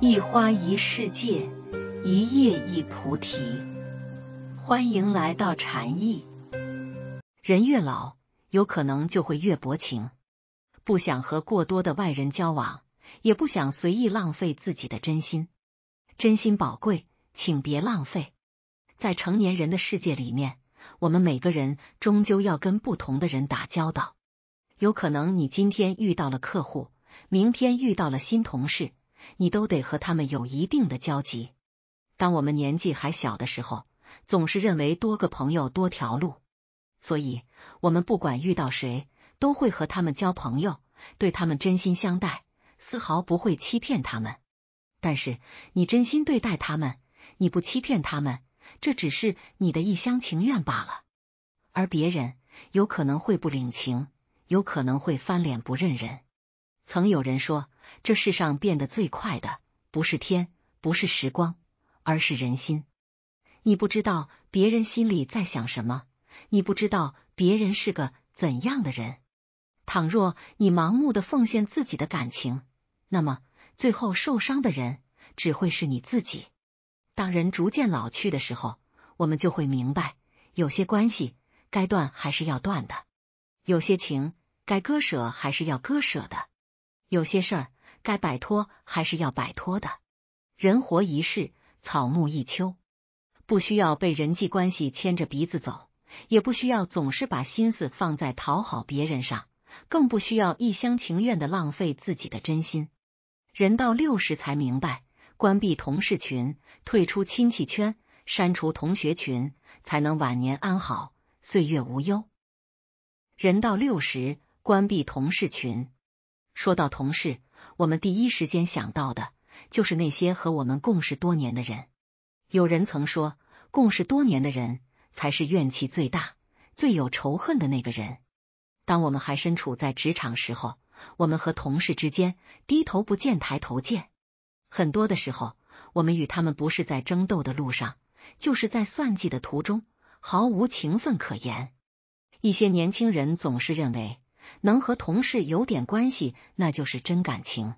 一花一世界，一叶一菩提。欢迎来到禅意。人越老，有可能就会越薄情，不想和过多的外人交往，也不想随意浪费自己的真心。真心宝贵，请别浪费。在成年人的世界里面，我们每个人终究要跟不同的人打交道。有可能你今天遇到了客户，明天遇到了新同事。你都得和他们有一定的交集。当我们年纪还小的时候，总是认为多个朋友多条路，所以我们不管遇到谁，都会和他们交朋友，对他们真心相待，丝毫不会欺骗他们。但是你真心对待他们，你不欺骗他们，这只是你的一厢情愿罢了。而别人有可能会不领情，有可能会翻脸不认人。曾有人说。这世上变得最快的，不是天，不是时光，而是人心。你不知道别人心里在想什么，你不知道别人是个怎样的人。倘若你盲目的奉献自己的感情，那么最后受伤的人只会是你自己。当人逐渐老去的时候，我们就会明白，有些关系该断还是要断的，有些情该割舍还是要割舍的，有些事儿。该摆脱还是要摆脱的。人活一世，草木一秋，不需要被人际关系牵着鼻子走，也不需要总是把心思放在讨好别人上，更不需要一厢情愿的浪费自己的真心。人到六十才明白，关闭同事群，退出亲戚圈，删除同学群，才能晚年安好，岁月无忧。人到六十，关闭同事群。说到同事。我们第一时间想到的就是那些和我们共事多年的人。有人曾说，共事多年的人才是怨气最大、最有仇恨的那个人。当我们还身处在职场时候，我们和同事之间低头不见抬头见，很多的时候，我们与他们不是在争斗的路上，就是在算计的途中，毫无情分可言。一些年轻人总是认为。能和同事有点关系，那就是真感情。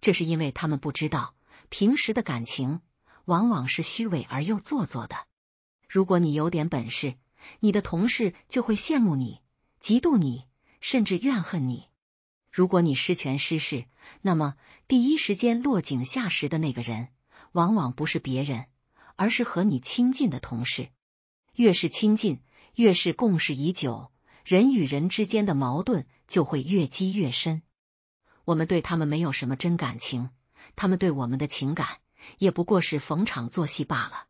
这是因为他们不知道，平时的感情往往是虚伪而又做作的。如果你有点本事，你的同事就会羡慕你、嫉妒你，甚至怨恨你。如果你失权失势，那么第一时间落井下石的那个人，往往不是别人，而是和你亲近的同事。越是亲近，越是共事已久。人与人之间的矛盾就会越积越深，我们对他们没有什么真感情，他们对我们的情感也不过是逢场作戏罢了。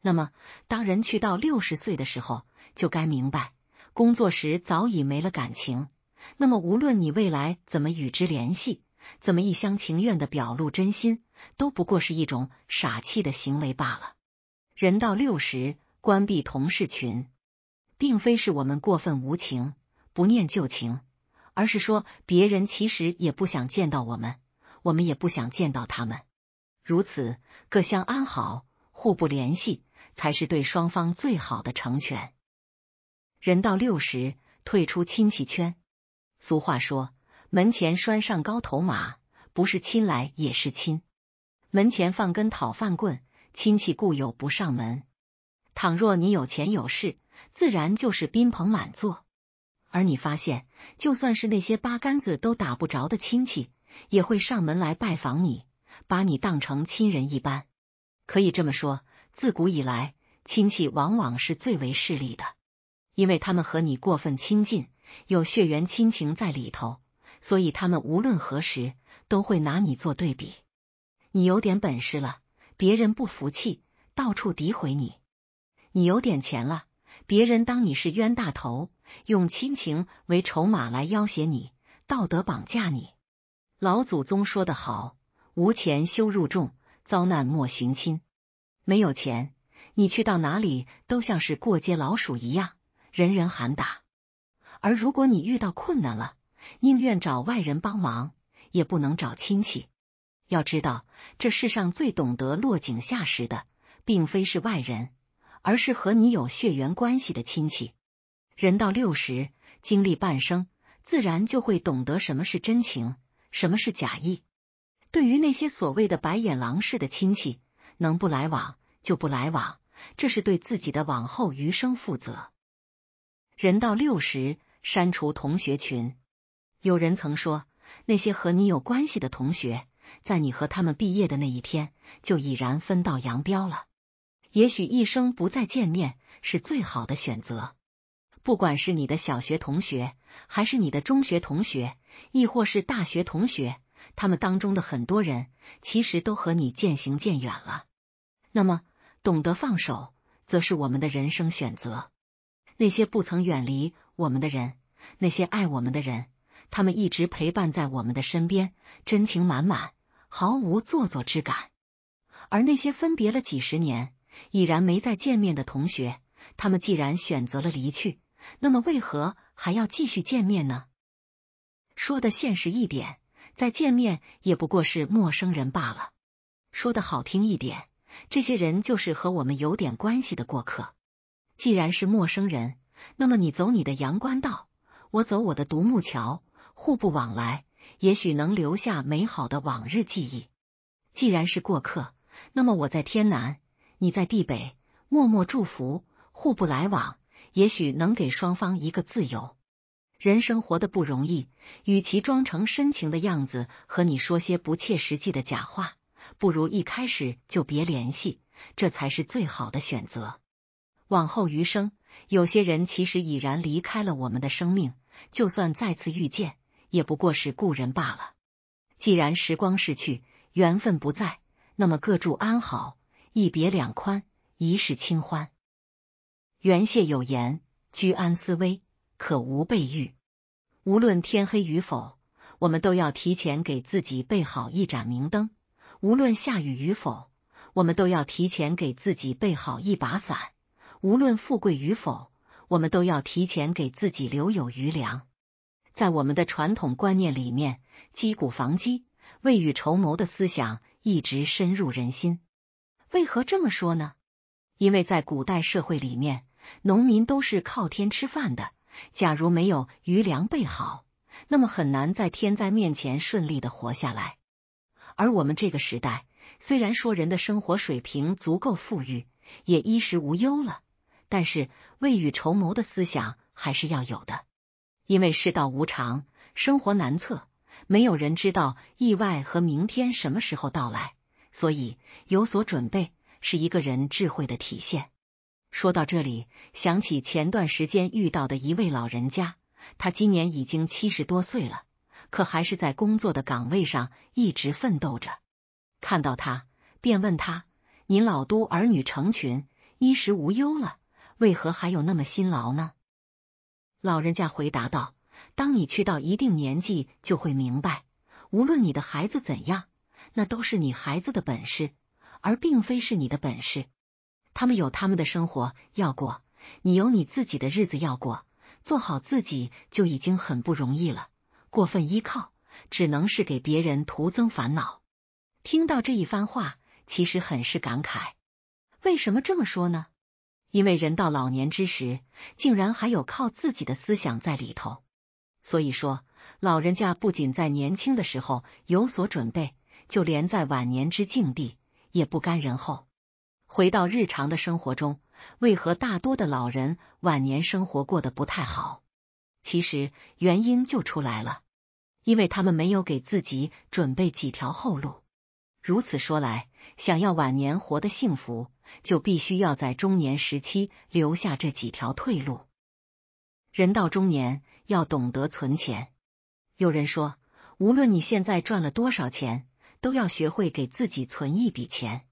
那么，当人去到六十岁的时候，就该明白，工作时早已没了感情。那么，无论你未来怎么与之联系，怎么一厢情愿的表露真心，都不过是一种傻气的行为罢了。人到六十，关闭同事群。并非是我们过分无情，不念旧情，而是说别人其实也不想见到我们，我们也不想见到他们。如此各相安好，互不联系，才是对双方最好的成全。人到六十，退出亲戚圈。俗话说：“门前拴上高头马，不是亲来也是亲；门前放根讨饭棍，亲戚故友不上门。”倘若你有钱有势。自然就是宾朋满座，而你发现，就算是那些八竿子都打不着的亲戚，也会上门来拜访你，把你当成亲人一般。可以这么说，自古以来，亲戚往往是最为势利的，因为他们和你过分亲近，有血缘亲情在里头，所以他们无论何时都会拿你做对比。你有点本事了，别人不服气，到处诋毁你；你有点钱了，别人当你是冤大头，用亲情为筹码来要挟你，道德绑架你。老祖宗说得好：无钱休入众，遭难莫寻亲。没有钱，你去到哪里都像是过街老鼠一样，人人喊打。而如果你遇到困难了，宁愿找外人帮忙，也不能找亲戚。要知道，这世上最懂得落井下石的，并非是外人。而是和你有血缘关系的亲戚。人到六十，经历半生，自然就会懂得什么是真情，什么是假意。对于那些所谓的白眼狼式的亲戚，能不来往就不来往，这是对自己的往后余生负责。人到六十，删除同学群。有人曾说，那些和你有关系的同学，在你和他们毕业的那一天，就已然分道扬镳了。也许一生不再见面是最好的选择。不管是你的小学同学，还是你的中学同学，亦或是大学同学，他们当中的很多人其实都和你渐行渐远了。那么，懂得放手，则是我们的人生选择。那些不曾远离我们的人，那些爱我们的人，他们一直陪伴在我们的身边，真情满满，毫无做作之感。而那些分别了几十年，已然没再见面的同学，他们既然选择了离去，那么为何还要继续见面呢？说的现实一点，再见面也不过是陌生人罢了。说的好听一点，这些人就是和我们有点关系的过客。既然是陌生人，那么你走你的阳关道，我走我的独木桥，互不往来，也许能留下美好的往日记忆。既然是过客，那么我在天南。你在地北默默祝福，互不来往，也许能给双方一个自由。人生活的不容易，与其装成深情的样子和你说些不切实际的假话，不如一开始就别联系，这才是最好的选择。往后余生，有些人其实已然离开了我们的生命，就算再次遇见，也不过是故人罢了。既然时光逝去，缘分不在，那么各祝安好。一别两宽，一世清欢。袁谢有言：“居安思危，可无备欲。”无论天黑与否，我们都要提前给自己备好一盏明灯；无论下雨与否，我们都要提前给自己备好一把伞；无论富贵与否，我们都要提前给自己留有余粮。在我们的传统观念里面，“击鼓防饥，未雨绸缪”的思想一直深入人心。为何这么说呢？因为在古代社会里面，农民都是靠天吃饭的。假如没有余粮备好，那么很难在天灾面前顺利的活下来。而我们这个时代，虽然说人的生活水平足够富裕，也衣食无忧了，但是未雨绸缪的思想还是要有的。因为世道无常，生活难测，没有人知道意外和明天什么时候到来。所以，有所准备是一个人智慧的体现。说到这里，想起前段时间遇到的一位老人家，他今年已经七十多岁了，可还是在工作的岗位上一直奋斗着。看到他，便问他：“您老都儿女成群，衣食无忧了，为何还有那么辛劳呢？”老人家回答道：“当你去到一定年纪，就会明白，无论你的孩子怎样。”那都是你孩子的本事，而并非是你的本事。他们有他们的生活要过，你有你自己的日子要过，做好自己就已经很不容易了。过分依靠，只能是给别人徒增烦恼。听到这一番话，其实很是感慨。为什么这么说呢？因为人到老年之时，竟然还有靠自己的思想在里头。所以说，老人家不仅在年轻的时候有所准备。就连在晚年之境地，也不甘人后。回到日常的生活中，为何大多的老人晚年生活过得不太好？其实原因就出来了，因为他们没有给自己准备几条后路。如此说来，想要晚年活得幸福，就必须要在中年时期留下这几条退路。人到中年，要懂得存钱。有人说，无论你现在赚了多少钱。都要学会给自己存一笔钱，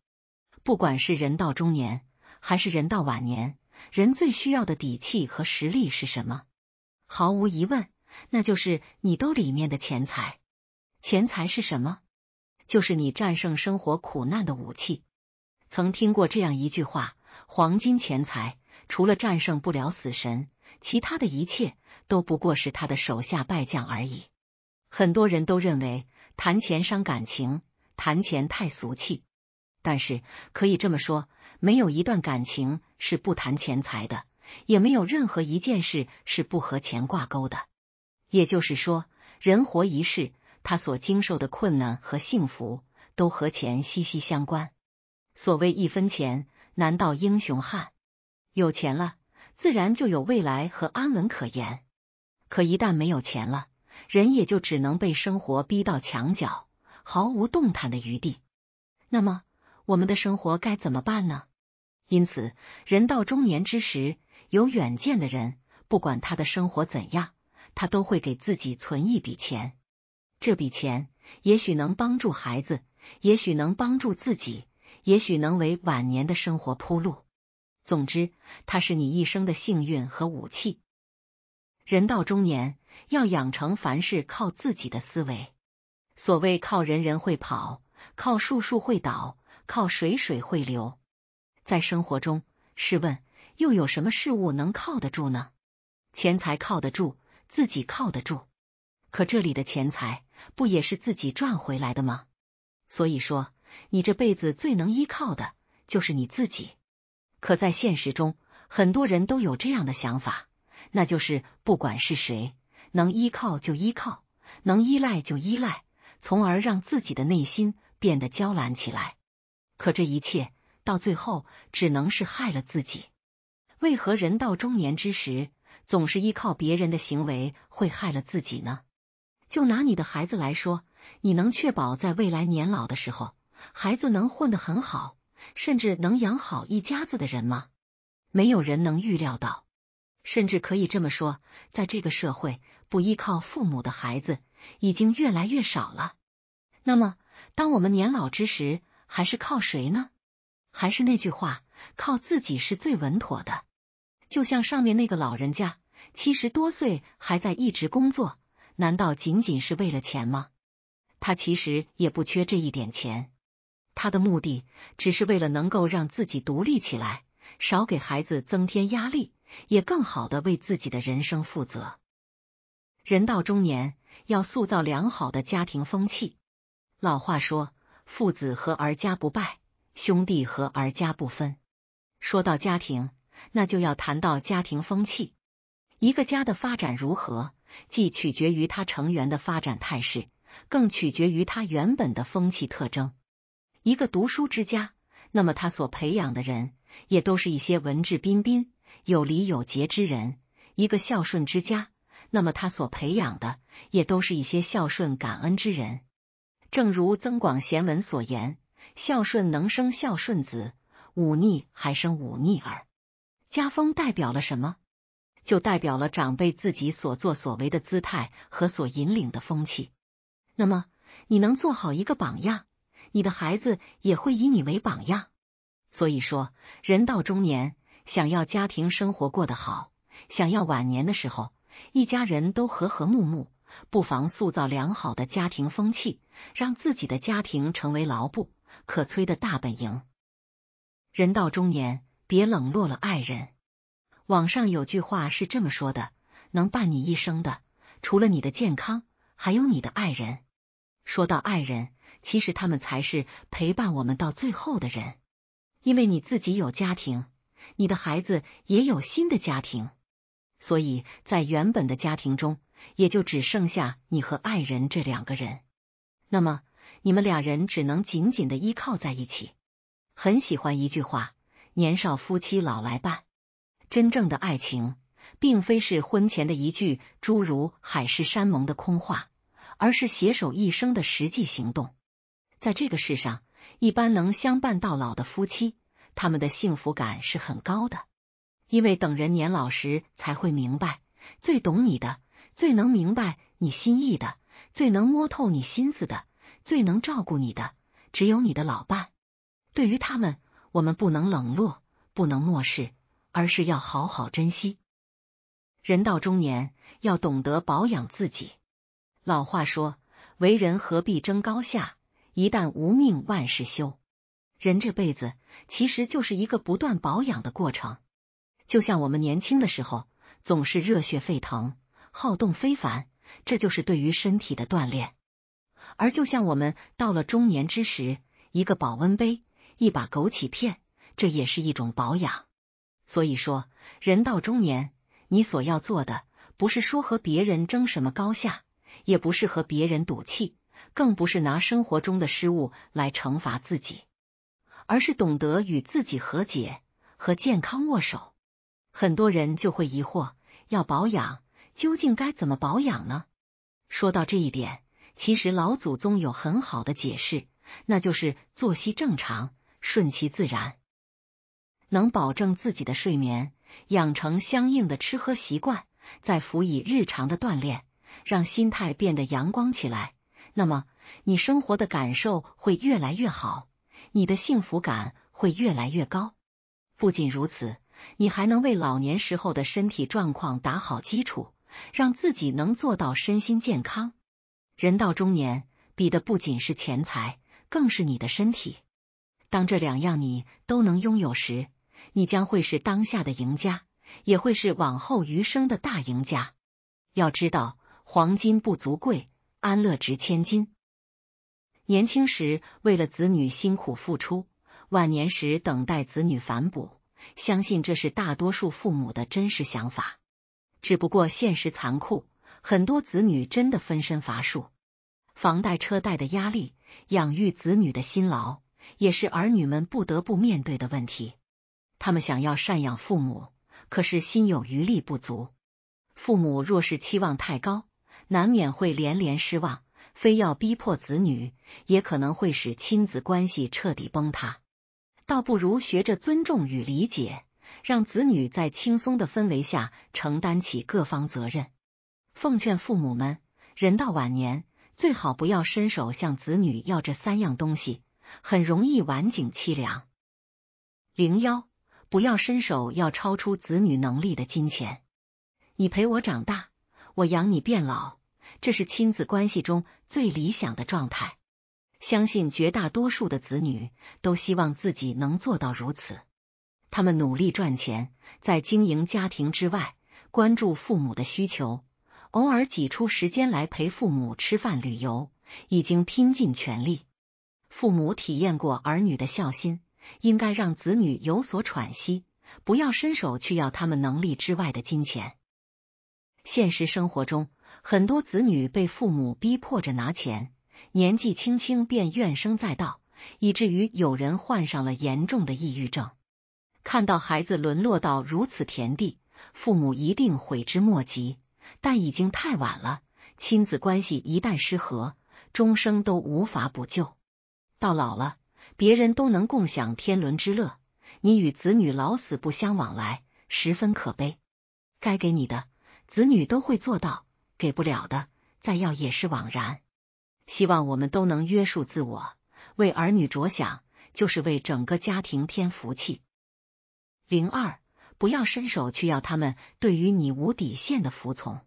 不管是人到中年还是人到晚年，人最需要的底气和实力是什么？毫无疑问，那就是你兜里面的钱财。钱财是什么？就是你战胜生活苦难的武器。曾听过这样一句话：黄金钱财，除了战胜不了死神，其他的一切都不过是他的手下败将而已。很多人都认为。谈钱伤感情，谈钱太俗气。但是可以这么说，没有一段感情是不谈钱财的，也没有任何一件事是不和钱挂钩的。也就是说，人活一世，他所经受的困难和幸福都和钱息息相关。所谓一分钱难倒英雄汉，有钱了自然就有未来和安稳可言。可一旦没有钱了。人也就只能被生活逼到墙角，毫无动弹的余地。那么，我们的生活该怎么办呢？因此，人到中年之时，有远见的人，不管他的生活怎样，他都会给自己存一笔钱。这笔钱也许能帮助孩子，也许能帮助自己，也许能为晚年的生活铺路。总之，它是你一生的幸运和武器。人到中年。要养成凡事靠自己的思维。所谓靠人人会跑，靠树树会倒，靠水水会流。在生活中，试问又有什么事物能靠得住呢？钱财靠得住，自己靠得住。可这里的钱财不也是自己赚回来的吗？所以说，你这辈子最能依靠的就是你自己。可在现实中，很多人都有这样的想法，那就是不管是谁。能依靠就依靠，能依赖就依赖，从而让自己的内心变得娇懒起来。可这一切到最后只能是害了自己。为何人到中年之时，总是依靠别人的行为会害了自己呢？就拿你的孩子来说，你能确保在未来年老的时候，孩子能混得很好，甚至能养好一家子的人吗？没有人能预料到，甚至可以这么说，在这个社会。不依靠父母的孩子已经越来越少了。那么，当我们年老之时，还是靠谁呢？还是那句话，靠自己是最稳妥的。就像上面那个老人家，七十多岁还在一直工作，难道仅仅是为了钱吗？他其实也不缺这一点钱，他的目的只是为了能够让自己独立起来，少给孩子增添压力，也更好的为自己的人生负责。人到中年，要塑造良好的家庭风气。老话说：“父子和，家不败；兄弟和，家不分。”说到家庭，那就要谈到家庭风气。一个家的发展如何，既取决于他成员的发展态势，更取决于他原本的风气特征。一个读书之家，那么他所培养的人也都是一些文质彬彬、有礼有节之人；一个孝顺之家。那么他所培养的也都是一些孝顺感恩之人，正如《增广贤文》所言：“孝顺能生孝顺子，忤逆还生忤逆儿。”家风代表了什么？就代表了长辈自己所作所为的姿态和所引领的风气。那么你能做好一个榜样，你的孩子也会以你为榜样。所以说，人到中年，想要家庭生活过得好，想要晚年的时候。一家人都和和睦睦，不妨塑造良好的家庭风气，让自己的家庭成为牢不可摧的大本营。人到中年，别冷落了爱人。网上有句话是这么说的：能伴你一生的，除了你的健康，还有你的爱人。说到爱人，其实他们才是陪伴我们到最后的人。因为你自己有家庭，你的孩子也有新的家庭。所以在原本的家庭中，也就只剩下你和爱人这两个人。那么，你们俩人只能紧紧的依靠在一起。很喜欢一句话：“年少夫妻老来伴。”真正的爱情，并非是婚前的一句诸如海誓山盟的空话，而是携手一生的实际行动。在这个世上，一般能相伴到老的夫妻，他们的幸福感是很高的。因为等人年老时才会明白，最懂你的、最能明白你心意的、最能摸透你心思的、最能照顾你的，只有你的老伴。对于他们，我们不能冷落，不能漠视，而是要好好珍惜。人到中年，要懂得保养自己。老话说：“为人何必争高下？一旦无命，万事休。”人这辈子其实就是一个不断保养的过程。就像我们年轻的时候，总是热血沸腾、好动非凡，这就是对于身体的锻炼。而就像我们到了中年之时，一个保温杯、一把枸杞片，这也是一种保养。所以说，人到中年，你所要做的，不是说和别人争什么高下，也不是和别人赌气，更不是拿生活中的失误来惩罚自己，而是懂得与自己和解，和健康握手。很多人就会疑惑，要保养究竟该怎么保养呢？说到这一点，其实老祖宗有很好的解释，那就是作息正常，顺其自然，能保证自己的睡眠，养成相应的吃喝习惯，再辅以日常的锻炼，让心态变得阳光起来，那么你生活的感受会越来越好，你的幸福感会越来越高。不仅如此。你还能为老年时候的身体状况打好基础，让自己能做到身心健康。人到中年，比的不仅是钱财，更是你的身体。当这两样你都能拥有时，你将会是当下的赢家，也会是往后余生的大赢家。要知道，黄金不足贵，安乐值千金。年轻时为了子女辛苦付出，晚年时等待子女反哺。相信这是大多数父母的真实想法，只不过现实残酷，很多子女真的分身乏术。房贷、车贷的压力，养育子女的辛劳，也是儿女们不得不面对的问题。他们想要赡养父母，可是心有余力不足。父母若是期望太高，难免会连连失望，非要逼迫子女，也可能会使亲子关系彻底崩塌。倒不如学着尊重与理解，让子女在轻松的氛围下承担起各方责任。奉劝父母们，人到晚年最好不要伸手向子女要这三样东西，很容易晚景凄凉。零幺，不要伸手要超出子女能力的金钱。你陪我长大，我养你变老，这是亲子关系中最理想的状态。相信绝大多数的子女都希望自己能做到如此。他们努力赚钱，在经营家庭之外，关注父母的需求，偶尔挤出时间来陪父母吃饭、旅游，已经拼尽全力。父母体验过儿女的孝心，应该让子女有所喘息，不要伸手去要他们能力之外的金钱。现实生活中，很多子女被父母逼迫着拿钱。年纪轻轻便怨声载道，以至于有人患上了严重的抑郁症。看到孩子沦落到如此田地，父母一定悔之莫及，但已经太晚了。亲子关系一旦失和，终生都无法补救。到老了，别人都能共享天伦之乐，你与子女老死不相往来，十分可悲。该给你的，子女都会做到；给不了的，再要也是枉然。希望我们都能约束自我，为儿女着想，就是为整个家庭添福气。零二，不要伸手去要他们对于你无底线的服从。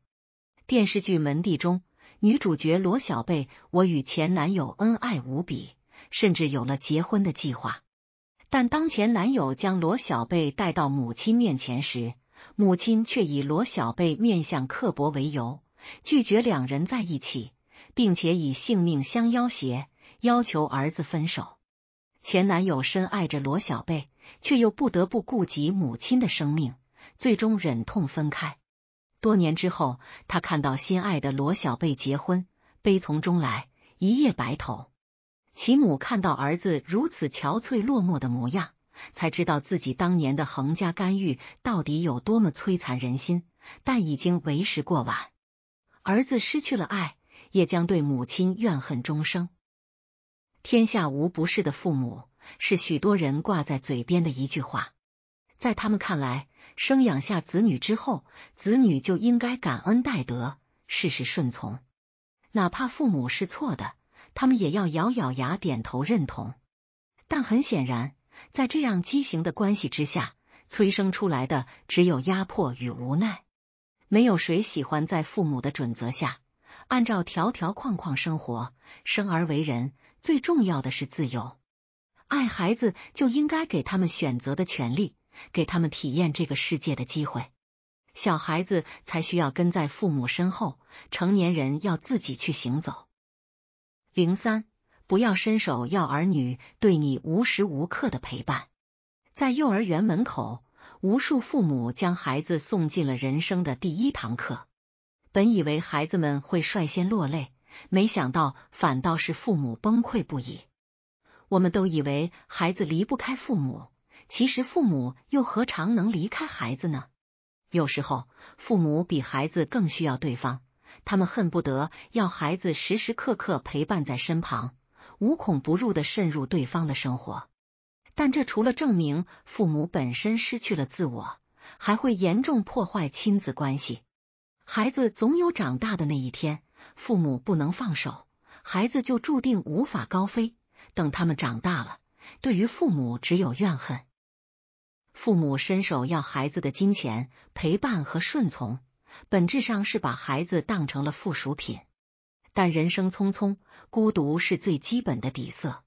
电视剧《门第》中，女主角罗小贝，我与前男友恩爱无比，甚至有了结婚的计划。但当前男友将罗小贝带到母亲面前时，母亲却以罗小贝面相刻薄为由，拒绝两人在一起。并且以性命相要挟，要求儿子分手。前男友深爱着罗小贝，却又不得不顾及母亲的生命，最终忍痛分开。多年之后，他看到心爱的罗小贝结婚，悲从中来，一夜白头。其母看到儿子如此憔悴落寞的模样，才知道自己当年的横加干预到底有多么摧残人心，但已经为时过晚。儿子失去了爱。也将对母亲怨恨终生。天下无不是的父母，是许多人挂在嘴边的一句话。在他们看来，生养下子女之后，子女就应该感恩戴德，事事顺从。哪怕父母是错的，他们也要咬咬牙点头认同。但很显然，在这样畸形的关系之下，催生出来的只有压迫与无奈。没有谁喜欢在父母的准则下。按照条条框框生活，生而为人最重要的是自由。爱孩子就应该给他们选择的权利，给他们体验这个世界的机会。小孩子才需要跟在父母身后，成年人要自己去行走。零三，不要伸手要儿女对你无时无刻的陪伴。在幼儿园门口，无数父母将孩子送进了人生的第一堂课。本以为孩子们会率先落泪，没想到反倒是父母崩溃不已。我们都以为孩子离不开父母，其实父母又何尝能离开孩子呢？有时候，父母比孩子更需要对方，他们恨不得要孩子时时刻刻陪伴在身旁，无孔不入的渗入对方的生活。但这除了证明父母本身失去了自我，还会严重破坏亲子关系。孩子总有长大的那一天，父母不能放手，孩子就注定无法高飞。等他们长大了，对于父母只有怨恨。父母伸手要孩子的金钱、陪伴和顺从，本质上是把孩子当成了附属品。但人生匆匆，孤独是最基本的底色，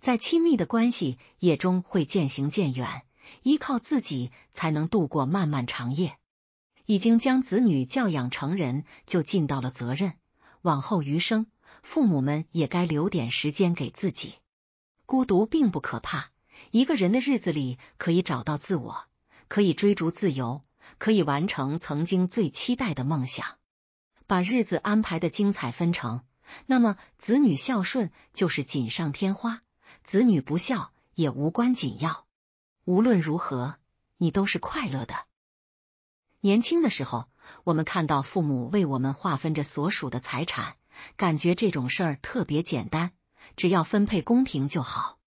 在亲密的关系也中会渐行渐远，依靠自己才能度过漫漫长夜。已经将子女教养成人，就尽到了责任。往后余生，父母们也该留点时间给自己。孤独并不可怕，一个人的日子里可以找到自我，可以追逐自由，可以完成曾经最期待的梦想，把日子安排的精彩纷呈。那么，子女孝顺就是锦上添花，子女不孝也无关紧要。无论如何，你都是快乐的。年轻的时候，我们看到父母为我们划分着所属的财产，感觉这种事儿特别简单，只要分配公平就好。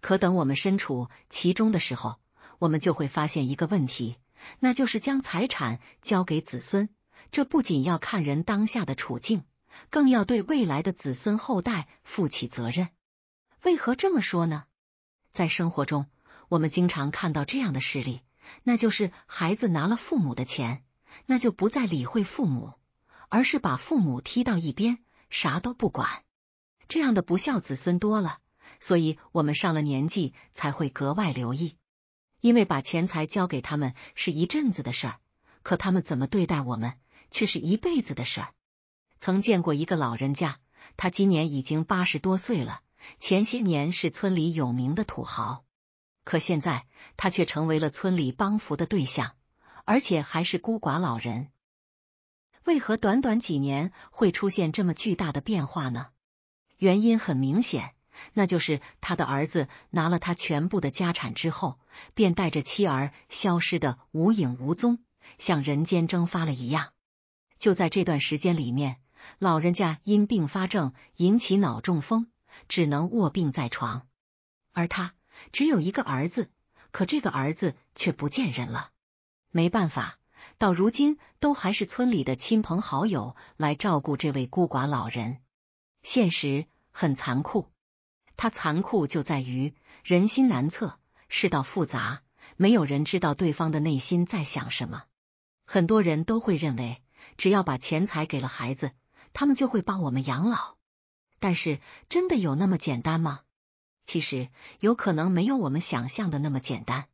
可等我们身处其中的时候，我们就会发现一个问题，那就是将财产交给子孙，这不仅要看人当下的处境，更要对未来的子孙后代负起责任。为何这么说呢？在生活中，我们经常看到这样的事例。那就是孩子拿了父母的钱，那就不再理会父母，而是把父母踢到一边，啥都不管。这样的不孝子孙多了，所以我们上了年纪才会格外留意，因为把钱财交给他们是一阵子的事儿，可他们怎么对待我们却是一辈子的事儿。曾见过一个老人家，他今年已经八十多岁了，前些年是村里有名的土豪。可现在他却成为了村里帮扶的对象，而且还是孤寡老人。为何短短几年会出现这么巨大的变化呢？原因很明显，那就是他的儿子拿了他全部的家产之后，便带着妻儿消失的无影无踪，像人间蒸发了一样。就在这段时间里面，老人家因并发症引起脑中风，只能卧病在床，而他。只有一个儿子，可这个儿子却不见人了。没办法，到如今都还是村里的亲朋好友来照顾这位孤寡老人。现实很残酷，它残酷就在于人心难测，世道复杂，没有人知道对方的内心在想什么。很多人都会认为，只要把钱财给了孩子，他们就会帮我们养老。但是，真的有那么简单吗？其实有可能没有我们想象的那么简单。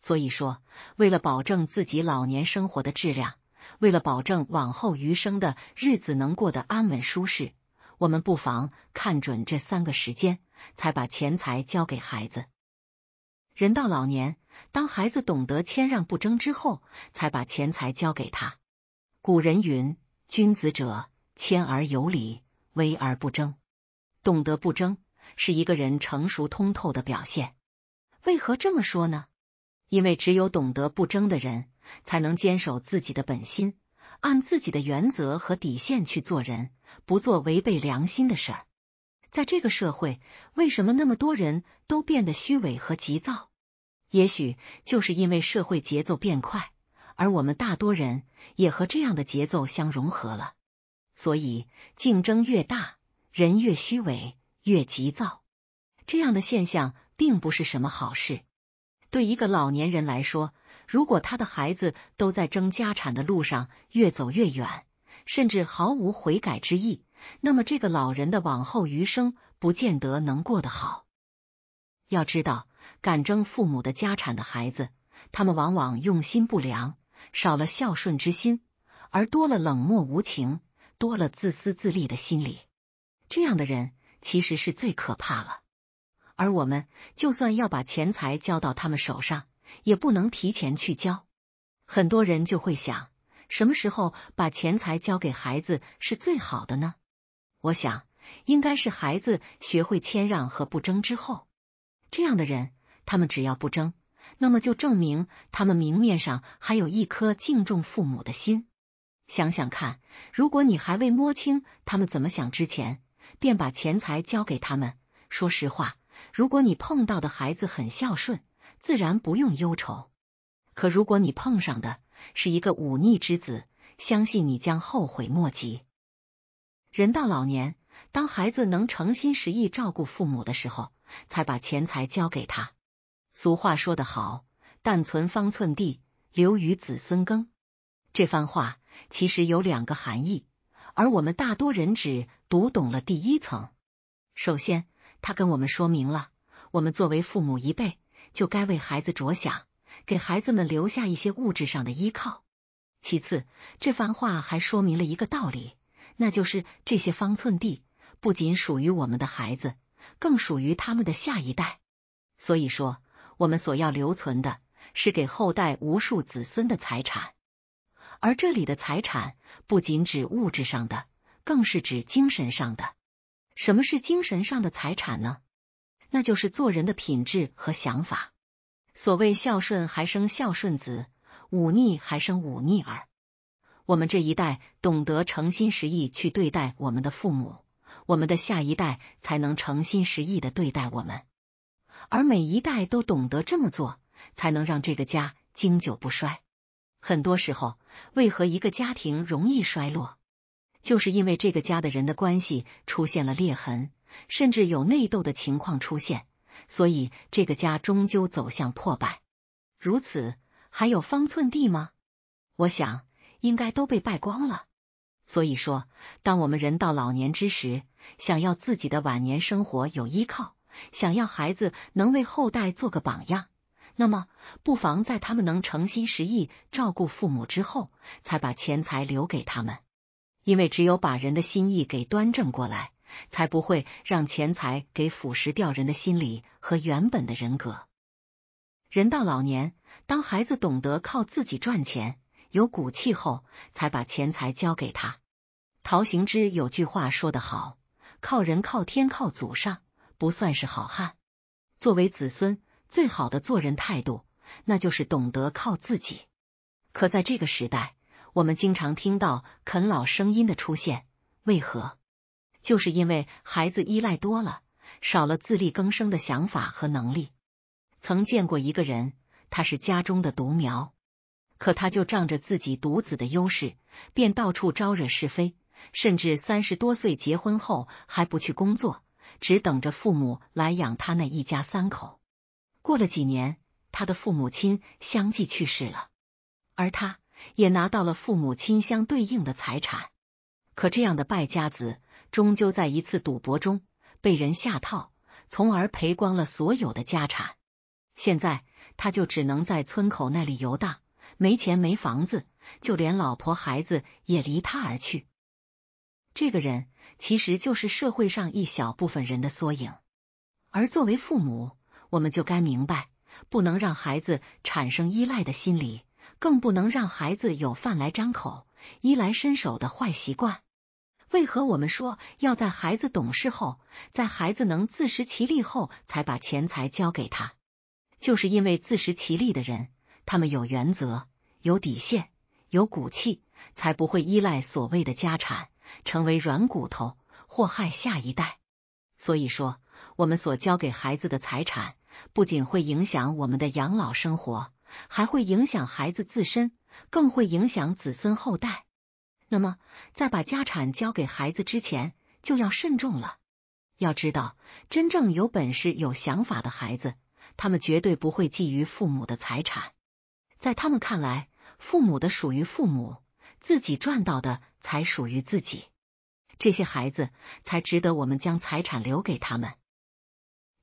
所以说，为了保证自己老年生活的质量，为了保证往后余生的日子能过得安稳舒适，我们不妨看准这三个时间，才把钱财交给孩子。人到老年，当孩子懂得谦让不争之后，才把钱财交给他。古人云：“君子者，谦而有礼，威而不争，懂得不争。”是一个人成熟通透的表现。为何这么说呢？因为只有懂得不争的人，才能坚守自己的本心，按自己的原则和底线去做人，不做违背良心的事儿。在这个社会，为什么那么多人都变得虚伪和急躁？也许就是因为社会节奏变快，而我们大多人也和这样的节奏相融合了。所以，竞争越大，人越虚伪。越急躁，这样的现象并不是什么好事。对一个老年人来说，如果他的孩子都在争家产的路上越走越远，甚至毫无悔改之意，那么这个老人的往后余生不见得能过得好。要知道，敢争父母的家产的孩子，他们往往用心不良，少了孝顺之心，而多了冷漠无情，多了自私自利的心理。这样的人。其实是最可怕了，而我们就算要把钱财交到他们手上，也不能提前去交。很多人就会想，什么时候把钱财交给孩子是最好的呢？我想，应该是孩子学会谦让和不争之后。这样的人，他们只要不争，那么就证明他们明面上还有一颗敬重父母的心。想想看，如果你还未摸清他们怎么想之前。便把钱财交给他们。说实话，如果你碰到的孩子很孝顺，自然不用忧愁；可如果你碰上的是一个忤逆之子，相信你将后悔莫及。人到老年，当孩子能诚心实意照顾父母的时候，才把钱财交给他。俗话说得好：“但存方寸地，留与子孙耕。”这番话其实有两个含义，而我们大多人只。读懂了第一层。首先，他跟我们说明了，我们作为父母一辈，就该为孩子着想，给孩子们留下一些物质上的依靠。其次，这番话还说明了一个道理，那就是这些方寸地不仅属于我们的孩子，更属于他们的下一代。所以说，我们所要留存的是给后代无数子孙的财产，而这里的财产不仅指物质上的。更是指精神上的。什么是精神上的财产呢？那就是做人的品质和想法。所谓孝顺，还生孝顺子；忤逆，还生忤逆儿。我们这一代懂得诚心实意去对待我们的父母，我们的下一代才能诚心实意的对待我们。而每一代都懂得这么做，才能让这个家经久不衰。很多时候，为何一个家庭容易衰落？就是因为这个家的人的关系出现了裂痕，甚至有内斗的情况出现，所以这个家终究走向破败。如此还有方寸地吗？我想应该都被败光了。所以说，当我们人到老年之时，想要自己的晚年生活有依靠，想要孩子能为后代做个榜样，那么不妨在他们能诚心实意照顾父母之后，才把钱财留给他们。因为只有把人的心意给端正过来，才不会让钱财给腐蚀掉人的心理和原本的人格。人到老年，当孩子懂得靠自己赚钱、有骨气后，才把钱财交给他。陶行知有句话说得好：“靠人、靠天、靠祖上，不算是好汉。”作为子孙，最好的做人态度，那就是懂得靠自己。可在这个时代。我们经常听到啃老声音的出现，为何？就是因为孩子依赖多了，少了自力更生的想法和能力。曾见过一个人，他是家中的独苗，可他就仗着自己独子的优势，便到处招惹是非，甚至三十多岁结婚后还不去工作，只等着父母来养他那一家三口。过了几年，他的父母亲相继去世了，而他。也拿到了父母亲相对应的财产，可这样的败家子终究在一次赌博中被人下套，从而赔光了所有的家产。现在他就只能在村口那里游荡，没钱没房子，就连老婆孩子也离他而去。这个人其实就是社会上一小部分人的缩影，而作为父母，我们就该明白，不能让孩子产生依赖的心理。更不能让孩子有饭来张口、衣来伸手的坏习惯。为何我们说要在孩子懂事后，在孩子能自食其力后，才把钱财交给他？就是因为自食其力的人，他们有原则、有底线、有骨气，才不会依赖所谓的家产，成为软骨头，祸害下一代。所以说，我们所交给孩子的财产，不仅会影响我们的养老生活。还会影响孩子自身，更会影响子孙后代。那么，在把家产交给孩子之前，就要慎重了。要知道，真正有本事、有想法的孩子，他们绝对不会觊觎父母的财产。在他们看来，父母的属于父母，自己赚到的才属于自己。这些孩子才值得我们将财产留给他们。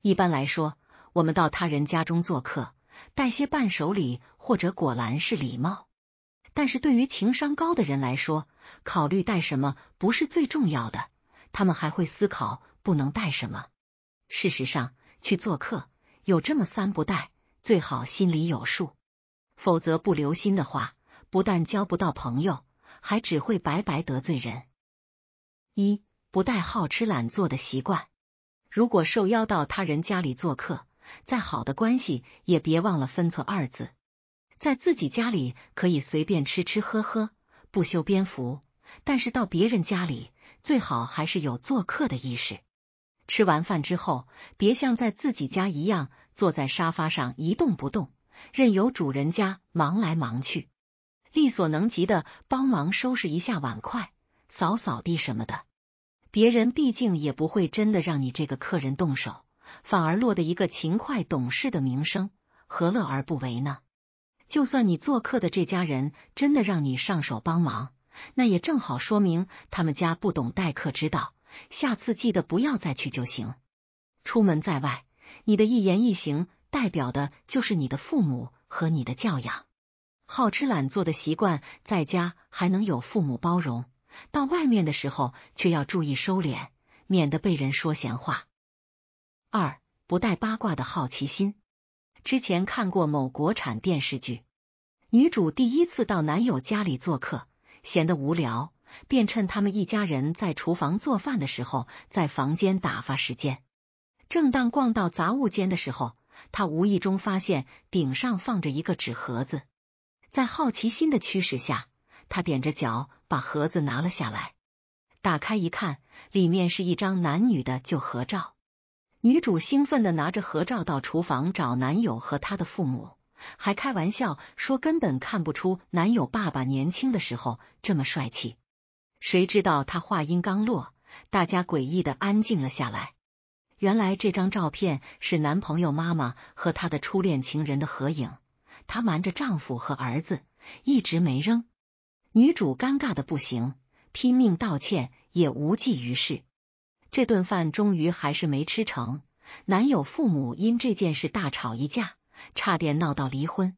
一般来说，我们到他人家中做客。带些伴手礼或者果篮是礼貌，但是对于情商高的人来说，考虑带什么不是最重要的，他们还会思考不能带什么。事实上，去做客有这么三不带，最好心里有数，否则不留心的话，不但交不到朋友，还只会白白得罪人。一，不带好吃懒做的习惯。如果受邀到他人家里做客。再好的关系也别忘了分寸二字。在自己家里可以随便吃吃喝喝，不修边幅；但是到别人家里，最好还是有做客的意识。吃完饭之后，别像在自己家一样坐在沙发上一动不动，任由主人家忙来忙去。力所能及的帮忙收拾一下碗筷、扫扫地什么的，别人毕竟也不会真的让你这个客人动手。反而落得一个勤快懂事的名声，何乐而不为呢？就算你做客的这家人真的让你上手帮忙，那也正好说明他们家不懂待客之道。下次记得不要再去就行。出门在外，你的一言一行代表的就是你的父母和你的教养。好吃懒做的习惯，在家还能有父母包容，到外面的时候却要注意收敛，免得被人说闲话。二不带八卦的好奇心。之前看过某国产电视剧，女主第一次到男友家里做客，闲得无聊，便趁他们一家人在厨房做饭的时候，在房间打发时间。正当逛到杂物间的时候，她无意中发现顶上放着一个纸盒子，在好奇心的驱使下，她踮着脚把盒子拿了下来，打开一看，里面是一张男女的旧合照。女主兴奋的拿着合照到厨房找男友和他的父母，还开玩笑说根本看不出男友爸爸年轻的时候这么帅气。谁知道他话音刚落，大家诡异的安静了下来。原来这张照片是男朋友妈妈和他的初恋情人的合影，她瞒着丈夫和儿子一直没扔。女主尴尬的不行，拼命道歉也无济于事。这顿饭终于还是没吃成，男友父母因这件事大吵一架，差点闹到离婚。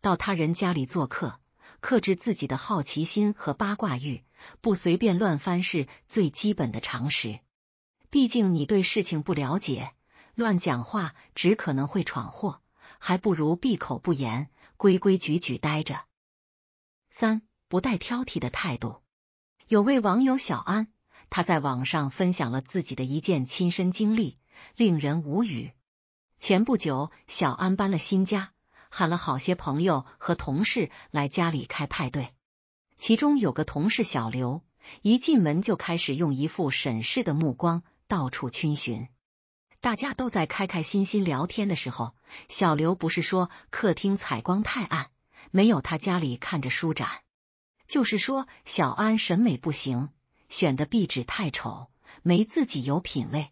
到他人家里做客，克制自己的好奇心和八卦欲，不随便乱翻是最基本的常识。毕竟你对事情不了解，乱讲话只可能会闯祸，还不如闭口不言，规规矩矩待着。三不带挑剔的态度。有位网友小安。他在网上分享了自己的一件亲身经历，令人无语。前不久，小安搬了新家，喊了好些朋友和同事来家里开派对。其中有个同事小刘，一进门就开始用一副审视的目光到处逡巡。大家都在开开心心聊天的时候，小刘不是说客厅采光太暗，没有他家里看着舒展，就是说小安审美不行。选的壁纸太丑，没自己有品味。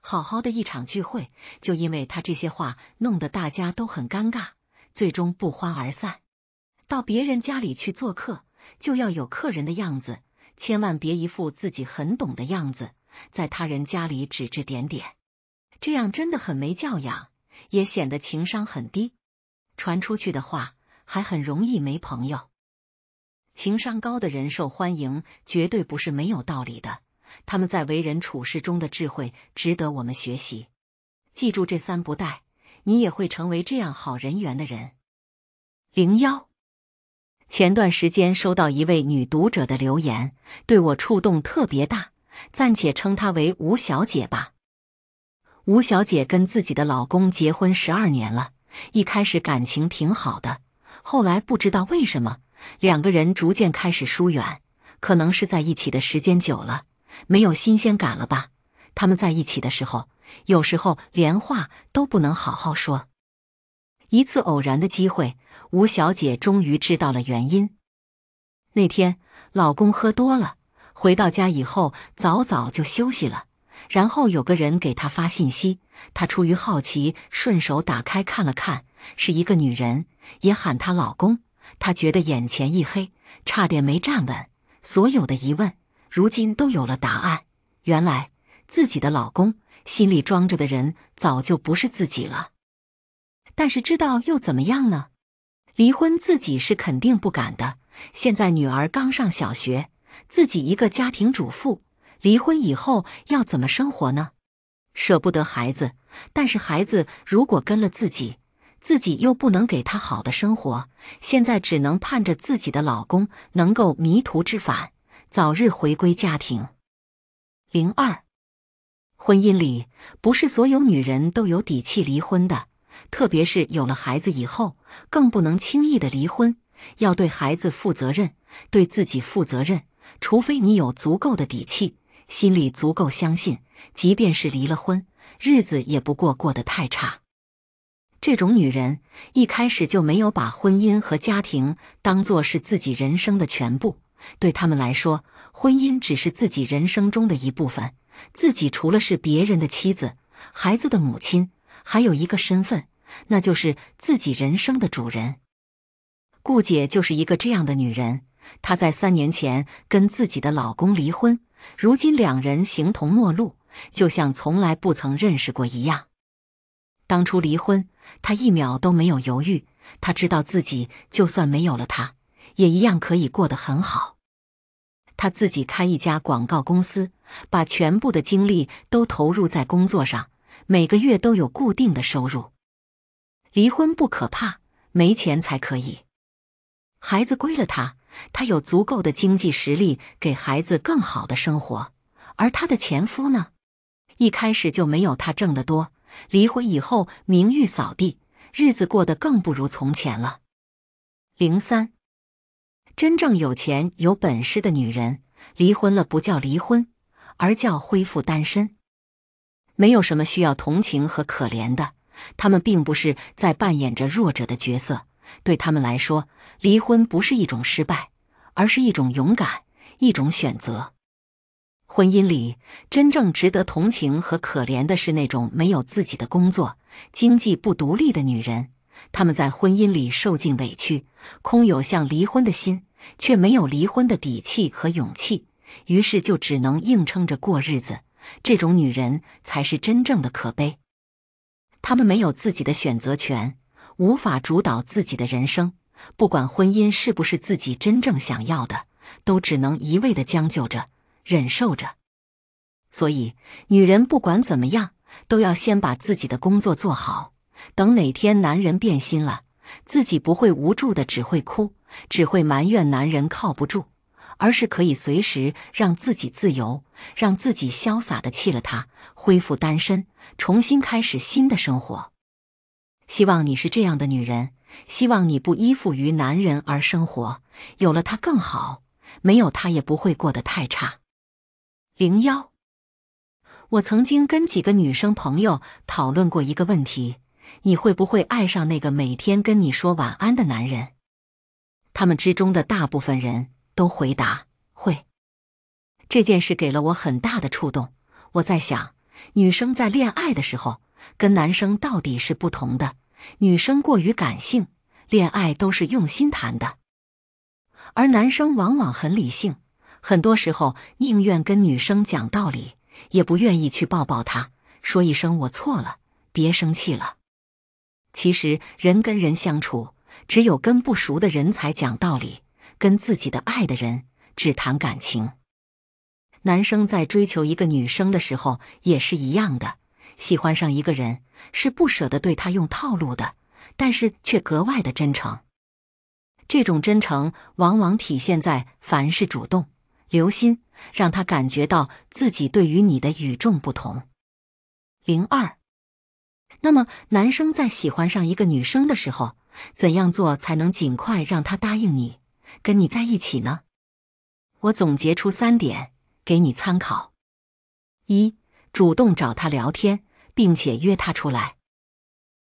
好好的一场聚会，就因为他这些话，弄得大家都很尴尬，最终不欢而散。到别人家里去做客，就要有客人的样子，千万别一副自己很懂的样子，在他人家里指指点点，这样真的很没教养，也显得情商很低。传出去的话，还很容易没朋友。情商高的人受欢迎，绝对不是没有道理的。他们在为人处事中的智慧值得我们学习。记住这三不带，你也会成为这样好人缘的人。零幺，前段时间收到一位女读者的留言，对我触动特别大，暂且称她为吴小姐吧。吴小姐跟自己的老公结婚十二年了，一开始感情挺好的，后来不知道为什么。两个人逐渐开始疏远，可能是在一起的时间久了，没有新鲜感了吧？他们在一起的时候，有时候连话都不能好好说。一次偶然的机会，吴小姐终于知道了原因。那天，老公喝多了，回到家以后早早就休息了。然后有个人给她发信息，她出于好奇，顺手打开看了看，是一个女人，也喊她老公。她觉得眼前一黑，差点没站稳。所有的疑问，如今都有了答案。原来自己的老公心里装着的人，早就不是自己了。但是知道又怎么样呢？离婚自己是肯定不敢的。现在女儿刚上小学，自己一个家庭主妇，离婚以后要怎么生活呢？舍不得孩子，但是孩子如果跟了自己。自己又不能给他好的生活，现在只能盼着自己的老公能够迷途知返，早日回归家庭。零二，婚姻里不是所有女人都有底气离婚的，特别是有了孩子以后，更不能轻易的离婚，要对孩子负责任，对自己负责任。除非你有足够的底气，心里足够相信，即便是离了婚，日子也不过过得太差。这种女人一开始就没有把婚姻和家庭当作是自己人生的全部，对他们来说，婚姻只是自己人生中的一部分。自己除了是别人的妻子、孩子的母亲，还有一个身份，那就是自己人生的主人。顾姐就是一个这样的女人。她在三年前跟自己的老公离婚，如今两人形同陌路，就像从来不曾认识过一样。当初离婚。他一秒都没有犹豫，他知道自己就算没有了他，也一样可以过得很好。他自己开一家广告公司，把全部的精力都投入在工作上，每个月都有固定的收入。离婚不可怕，没钱才可以。孩子归了他，他有足够的经济实力给孩子更好的生活。而他的前夫呢，一开始就没有他挣得多。离婚以后名誉扫地，日子过得更不如从前了。零三，真正有钱有本事的女人，离婚了不叫离婚，而叫恢复单身。没有什么需要同情和可怜的，他们并不是在扮演着弱者的角色。对他们来说，离婚不是一种失败，而是一种勇敢，一种选择。婚姻里真正值得同情和可怜的是那种没有自己的工作、经济不独立的女人。她们在婚姻里受尽委屈，空有想离婚的心，却没有离婚的底气和勇气，于是就只能硬撑着过日子。这种女人才是真正的可悲。她们没有自己的选择权，无法主导自己的人生，不管婚姻是不是自己真正想要的，都只能一味的将就着。忍受着，所以女人不管怎么样都要先把自己的工作做好。等哪天男人变心了，自己不会无助的，只会哭，只会埋怨男人靠不住，而是可以随时让自己自由，让自己潇洒的弃了他，恢复单身，重新开始新的生活。希望你是这样的女人，希望你不依附于男人而生活，有了他更好，没有他也不会过得太差。零幺，我曾经跟几个女生朋友讨论过一个问题：你会不会爱上那个每天跟你说晚安的男人？他们之中的大部分人都回答会。这件事给了我很大的触动。我在想，女生在恋爱的时候跟男生到底是不同的。女生过于感性，恋爱都是用心谈的；而男生往往很理性。很多时候，宁愿跟女生讲道理，也不愿意去抱抱她，说一声“我错了，别生气了”。其实，人跟人相处，只有跟不熟的人才讲道理，跟自己的爱的人只谈感情。男生在追求一个女生的时候也是一样的，喜欢上一个人是不舍得对他用套路的，但是却格外的真诚。这种真诚往往体现在凡事主动。留心，让他感觉到自己对于你的与众不同。零二，那么男生在喜欢上一个女生的时候，怎样做才能尽快让她答应你，跟你在一起呢？我总结出三点给你参考：一、主动找他聊天，并且约他出来。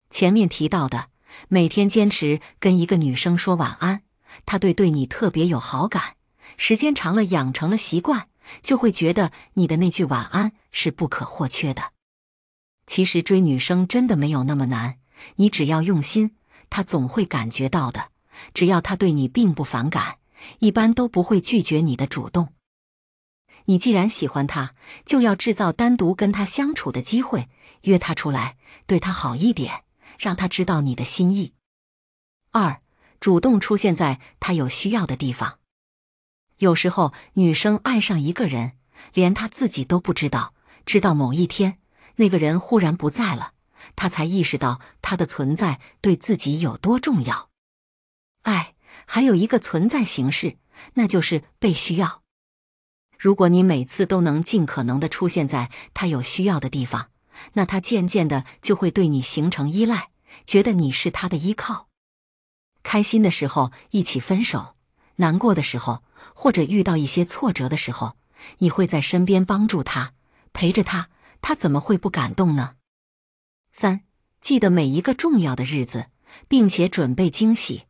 前面提到的，每天坚持跟一个女生说晚安，他对对你特别有好感。时间长了，养成了习惯，就会觉得你的那句晚安是不可或缺的。其实追女生真的没有那么难，你只要用心，她总会感觉到的。只要她对你并不反感，一般都不会拒绝你的主动。你既然喜欢她，就要制造单独跟她相处的机会，约她出来，对她好一点，让她知道你的心意。二，主动出现在她有需要的地方。有时候，女生爱上一个人，连她自己都不知道。直到某一天，那个人忽然不在了，她才意识到他的存在对自己有多重要。爱还有一个存在形式，那就是被需要。如果你每次都能尽可能的出现在他有需要的地方，那他渐渐的就会对你形成依赖，觉得你是他的依靠。开心的时候一起分手，难过的时候。或者遇到一些挫折的时候，你会在身边帮助他，陪着他，他怎么会不感动呢？三，记得每一个重要的日子，并且准备惊喜。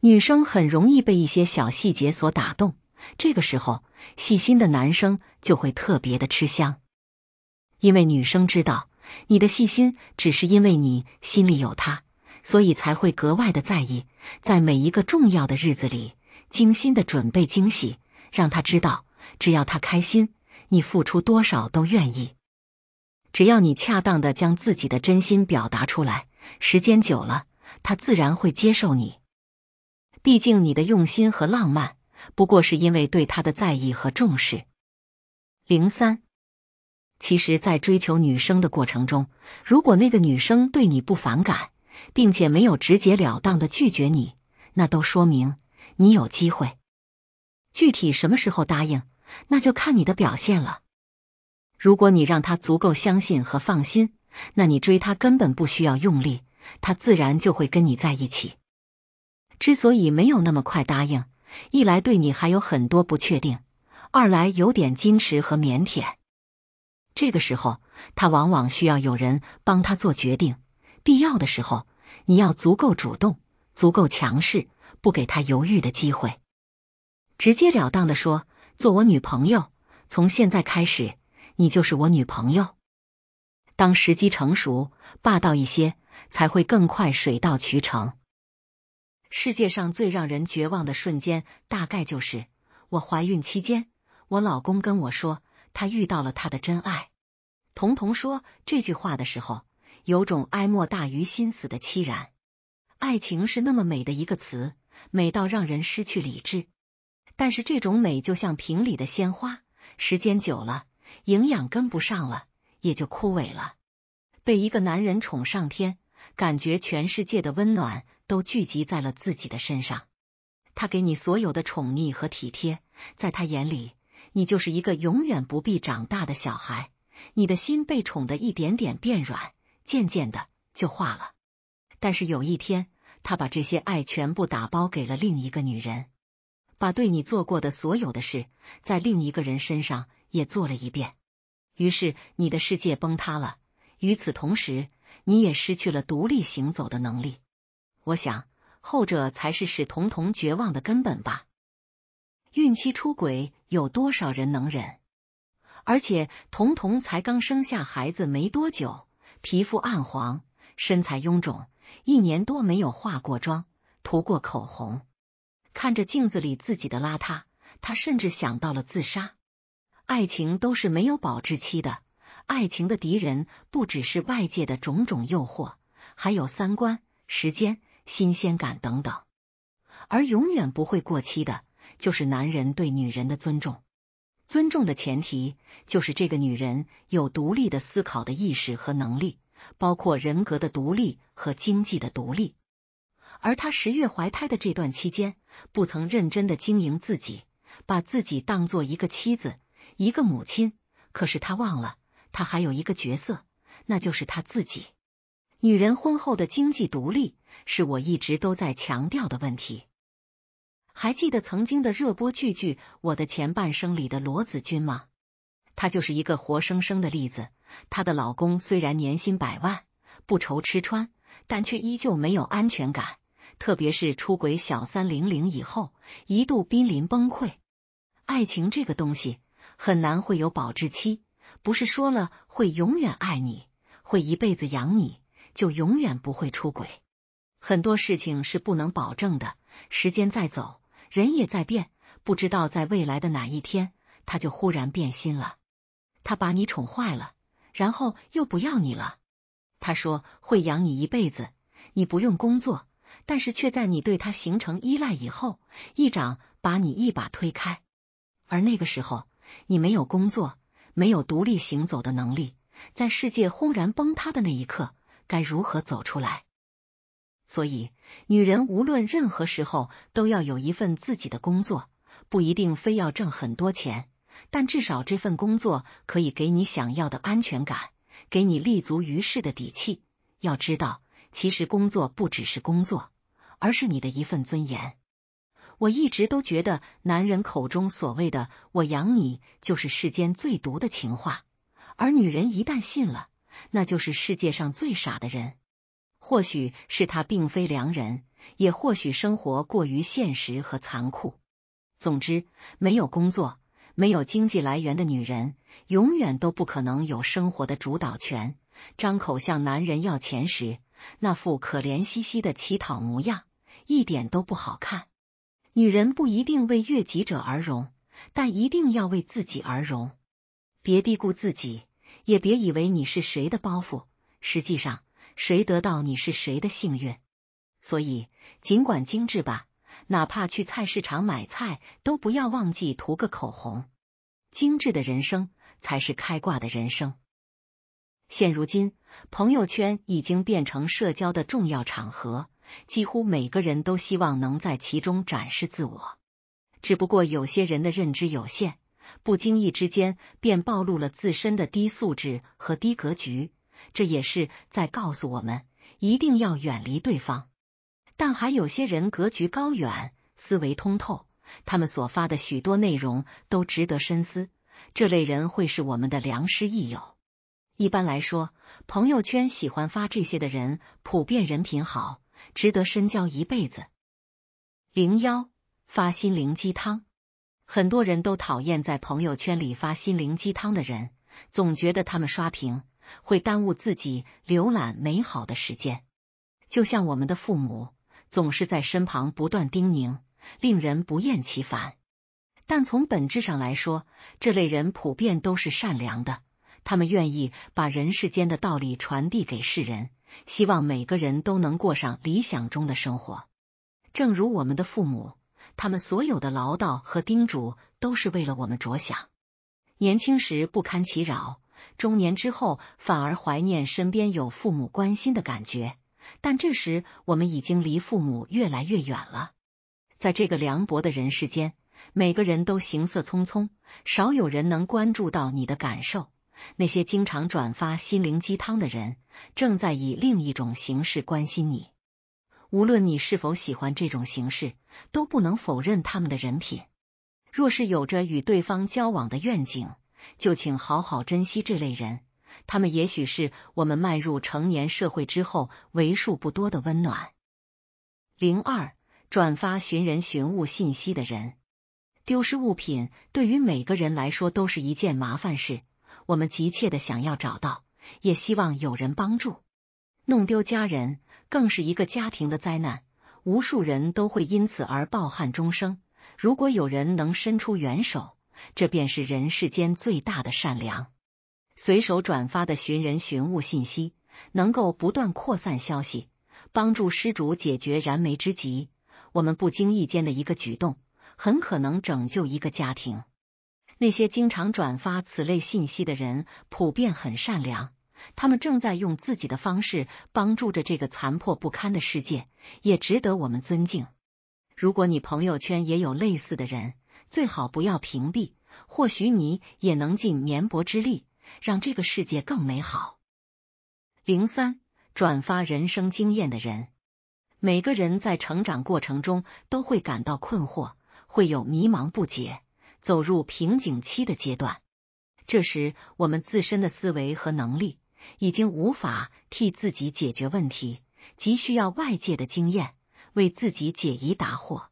女生很容易被一些小细节所打动，这个时候细心的男生就会特别的吃香，因为女生知道你的细心只是因为你心里有他，所以才会格外的在意。在每一个重要的日子里。精心的准备惊喜，让他知道，只要他开心，你付出多少都愿意。只要你恰当的将自己的真心表达出来，时间久了，他自然会接受你。毕竟你的用心和浪漫，不过是因为对他的在意和重视。零三，其实，在追求女生的过程中，如果那个女生对你不反感，并且没有直截了当的拒绝你，那都说明。你有机会，具体什么时候答应，那就看你的表现了。如果你让他足够相信和放心，那你追他根本不需要用力，他自然就会跟你在一起。之所以没有那么快答应，一来对你还有很多不确定，二来有点矜持和腼腆。这个时候，他往往需要有人帮他做决定，必要的时候，你要足够主动，足够强势。不给他犹豫的机会，直截了当的说：“做我女朋友，从现在开始，你就是我女朋友。”当时机成熟，霸道一些，才会更快水到渠成。世界上最让人绝望的瞬间，大概就是我怀孕期间，我老公跟我说他遇到了他的真爱。童童说这句话的时候，有种哀莫大于心死的凄然。爱情是那么美的一个词。美到让人失去理智，但是这种美就像瓶里的鲜花，时间久了，营养跟不上了，也就枯萎了。被一个男人宠上天，感觉全世界的温暖都聚集在了自己的身上。他给你所有的宠溺和体贴，在他眼里，你就是一个永远不必长大的小孩。你的心被宠得一点点变软，渐渐的就化了。但是有一天。他把这些爱全部打包给了另一个女人，把对你做过的所有的事，在另一个人身上也做了一遍。于是你的世界崩塌了，与此同时，你也失去了独立行走的能力。我想，后者才是使彤彤绝望的根本吧。孕期出轨有多少人能忍？而且彤彤才刚生下孩子没多久，皮肤暗黄，身材臃肿。一年多没有化过妆，涂过口红，看着镜子里自己的邋遢，他甚至想到了自杀。爱情都是没有保质期的，爱情的敌人不只是外界的种种诱惑，还有三观、时间、新鲜感等等。而永远不会过期的，就是男人对女人的尊重。尊重的前提，就是这个女人有独立的思考的意识和能力。包括人格的独立和经济的独立，而她十月怀胎的这段期间，不曾认真的经营自己，把自己当做一个妻子、一个母亲。可是她忘了，她还有一个角色，那就是她自己。女人婚后的经济独立是我一直都在强调的问题。还记得曾经的热播剧剧《我的前半生》里的罗子君吗？她就是一个活生生的例子。她的老公虽然年薪百万，不愁吃穿，但却依旧没有安全感。特别是出轨小三零零以后，一度濒临崩溃。爱情这个东西很难会有保质期，不是说了会永远爱你，会一辈子养你，就永远不会出轨。很多事情是不能保证的。时间在走，人也在变，不知道在未来的哪一天，他就忽然变心了。他把你宠坏了，然后又不要你了。他说会养你一辈子，你不用工作，但是却在你对他形成依赖以后，一掌把你一把推开。而那个时候，你没有工作，没有独立行走的能力，在世界轰然崩塌的那一刻，该如何走出来？所以，女人无论任何时候都要有一份自己的工作，不一定非要挣很多钱。但至少这份工作可以给你想要的安全感，给你立足于世的底气。要知道，其实工作不只是工作，而是你的一份尊严。我一直都觉得，男人口中所谓的“我养你”就是世间最毒的情话，而女人一旦信了，那就是世界上最傻的人。或许是他并非良人，也或许生活过于现实和残酷。总之，没有工作。没有经济来源的女人，永远都不可能有生活的主导权。张口向男人要钱时，那副可怜兮兮的乞讨模样，一点都不好看。女人不一定为悦己者而容，但一定要为自己而容。别低估自己，也别以为你是谁的包袱。实际上，谁得到你是谁的幸运。所以，尽管精致吧。哪怕去菜市场买菜，都不要忘记涂个口红。精致的人生才是开挂的人生。现如今，朋友圈已经变成社交的重要场合，几乎每个人都希望能在其中展示自我。只不过，有些人的认知有限，不经意之间便暴露了自身的低素质和低格局。这也是在告诉我们，一定要远离对方。但还有些人格局高远，思维通透，他们所发的许多内容都值得深思。这类人会是我们的良师益友。一般来说，朋友圈喜欢发这些的人，普遍人品好，值得深交一辈子。零幺发心灵鸡汤，很多人都讨厌在朋友圈里发心灵鸡汤的人，总觉得他们刷屏会耽误自己浏览美好的时间。就像我们的父母。总是在身旁不断叮咛，令人不厌其烦。但从本质上来说，这类人普遍都是善良的，他们愿意把人世间的道理传递给世人，希望每个人都能过上理想中的生活。正如我们的父母，他们所有的唠叨和叮嘱都是为了我们着想。年轻时不堪其扰，中年之后反而怀念身边有父母关心的感觉。但这时，我们已经离父母越来越远了。在这个凉薄的人世间，每个人都行色匆匆，少有人能关注到你的感受。那些经常转发心灵鸡汤的人，正在以另一种形式关心你。无论你是否喜欢这种形式，都不能否认他们的人品。若是有着与对方交往的愿景，就请好好珍惜这类人。他们也许是我们迈入成年社会之后为数不多的温暖。零二转发寻人寻物信息的人，丢失物品对于每个人来说都是一件麻烦事，我们急切的想要找到，也希望有人帮助。弄丢家人更是一个家庭的灾难，无数人都会因此而抱憾终生。如果有人能伸出援手，这便是人世间最大的善良。随手转发的寻人寻物信息，能够不断扩散消息，帮助失主解决燃眉之急。我们不经意间的一个举动，很可能拯救一个家庭。那些经常转发此类信息的人，普遍很善良，他们正在用自己的方式帮助着这个残破不堪的世界，也值得我们尊敬。如果你朋友圈也有类似的人，最好不要屏蔽，或许你也能尽绵薄之力。让这个世界更美好。零三转发人生经验的人，每个人在成长过程中都会感到困惑，会有迷茫不解，走入瓶颈期的阶段。这时，我们自身的思维和能力已经无法替自己解决问题，急需要外界的经验为自己解疑答惑。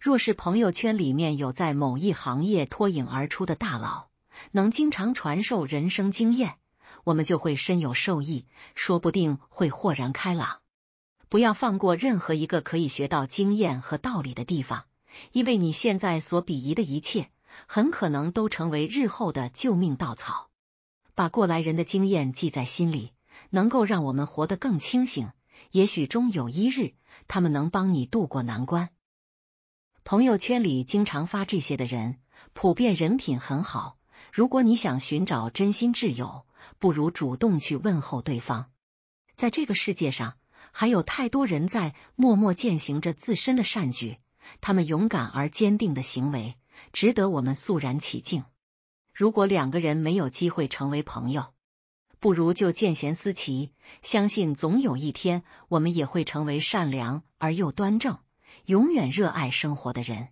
若是朋友圈里面有在某一行业脱颖而出的大佬。能经常传授人生经验，我们就会深有受益，说不定会豁然开朗。不要放过任何一个可以学到经验和道理的地方，因为你现在所鄙夷的一切，很可能都成为日后的救命稻草。把过来人的经验记在心里，能够让我们活得更清醒。也许终有一日，他们能帮你渡过难关。朋友圈里经常发这些的人，普遍人品很好。如果你想寻找真心挚友，不如主动去问候对方。在这个世界上，还有太多人在默默践行着自身的善举，他们勇敢而坚定的行为值得我们肃然起敬。如果两个人没有机会成为朋友，不如就见贤思齐，相信总有一天，我们也会成为善良而又端正、永远热爱生活的人。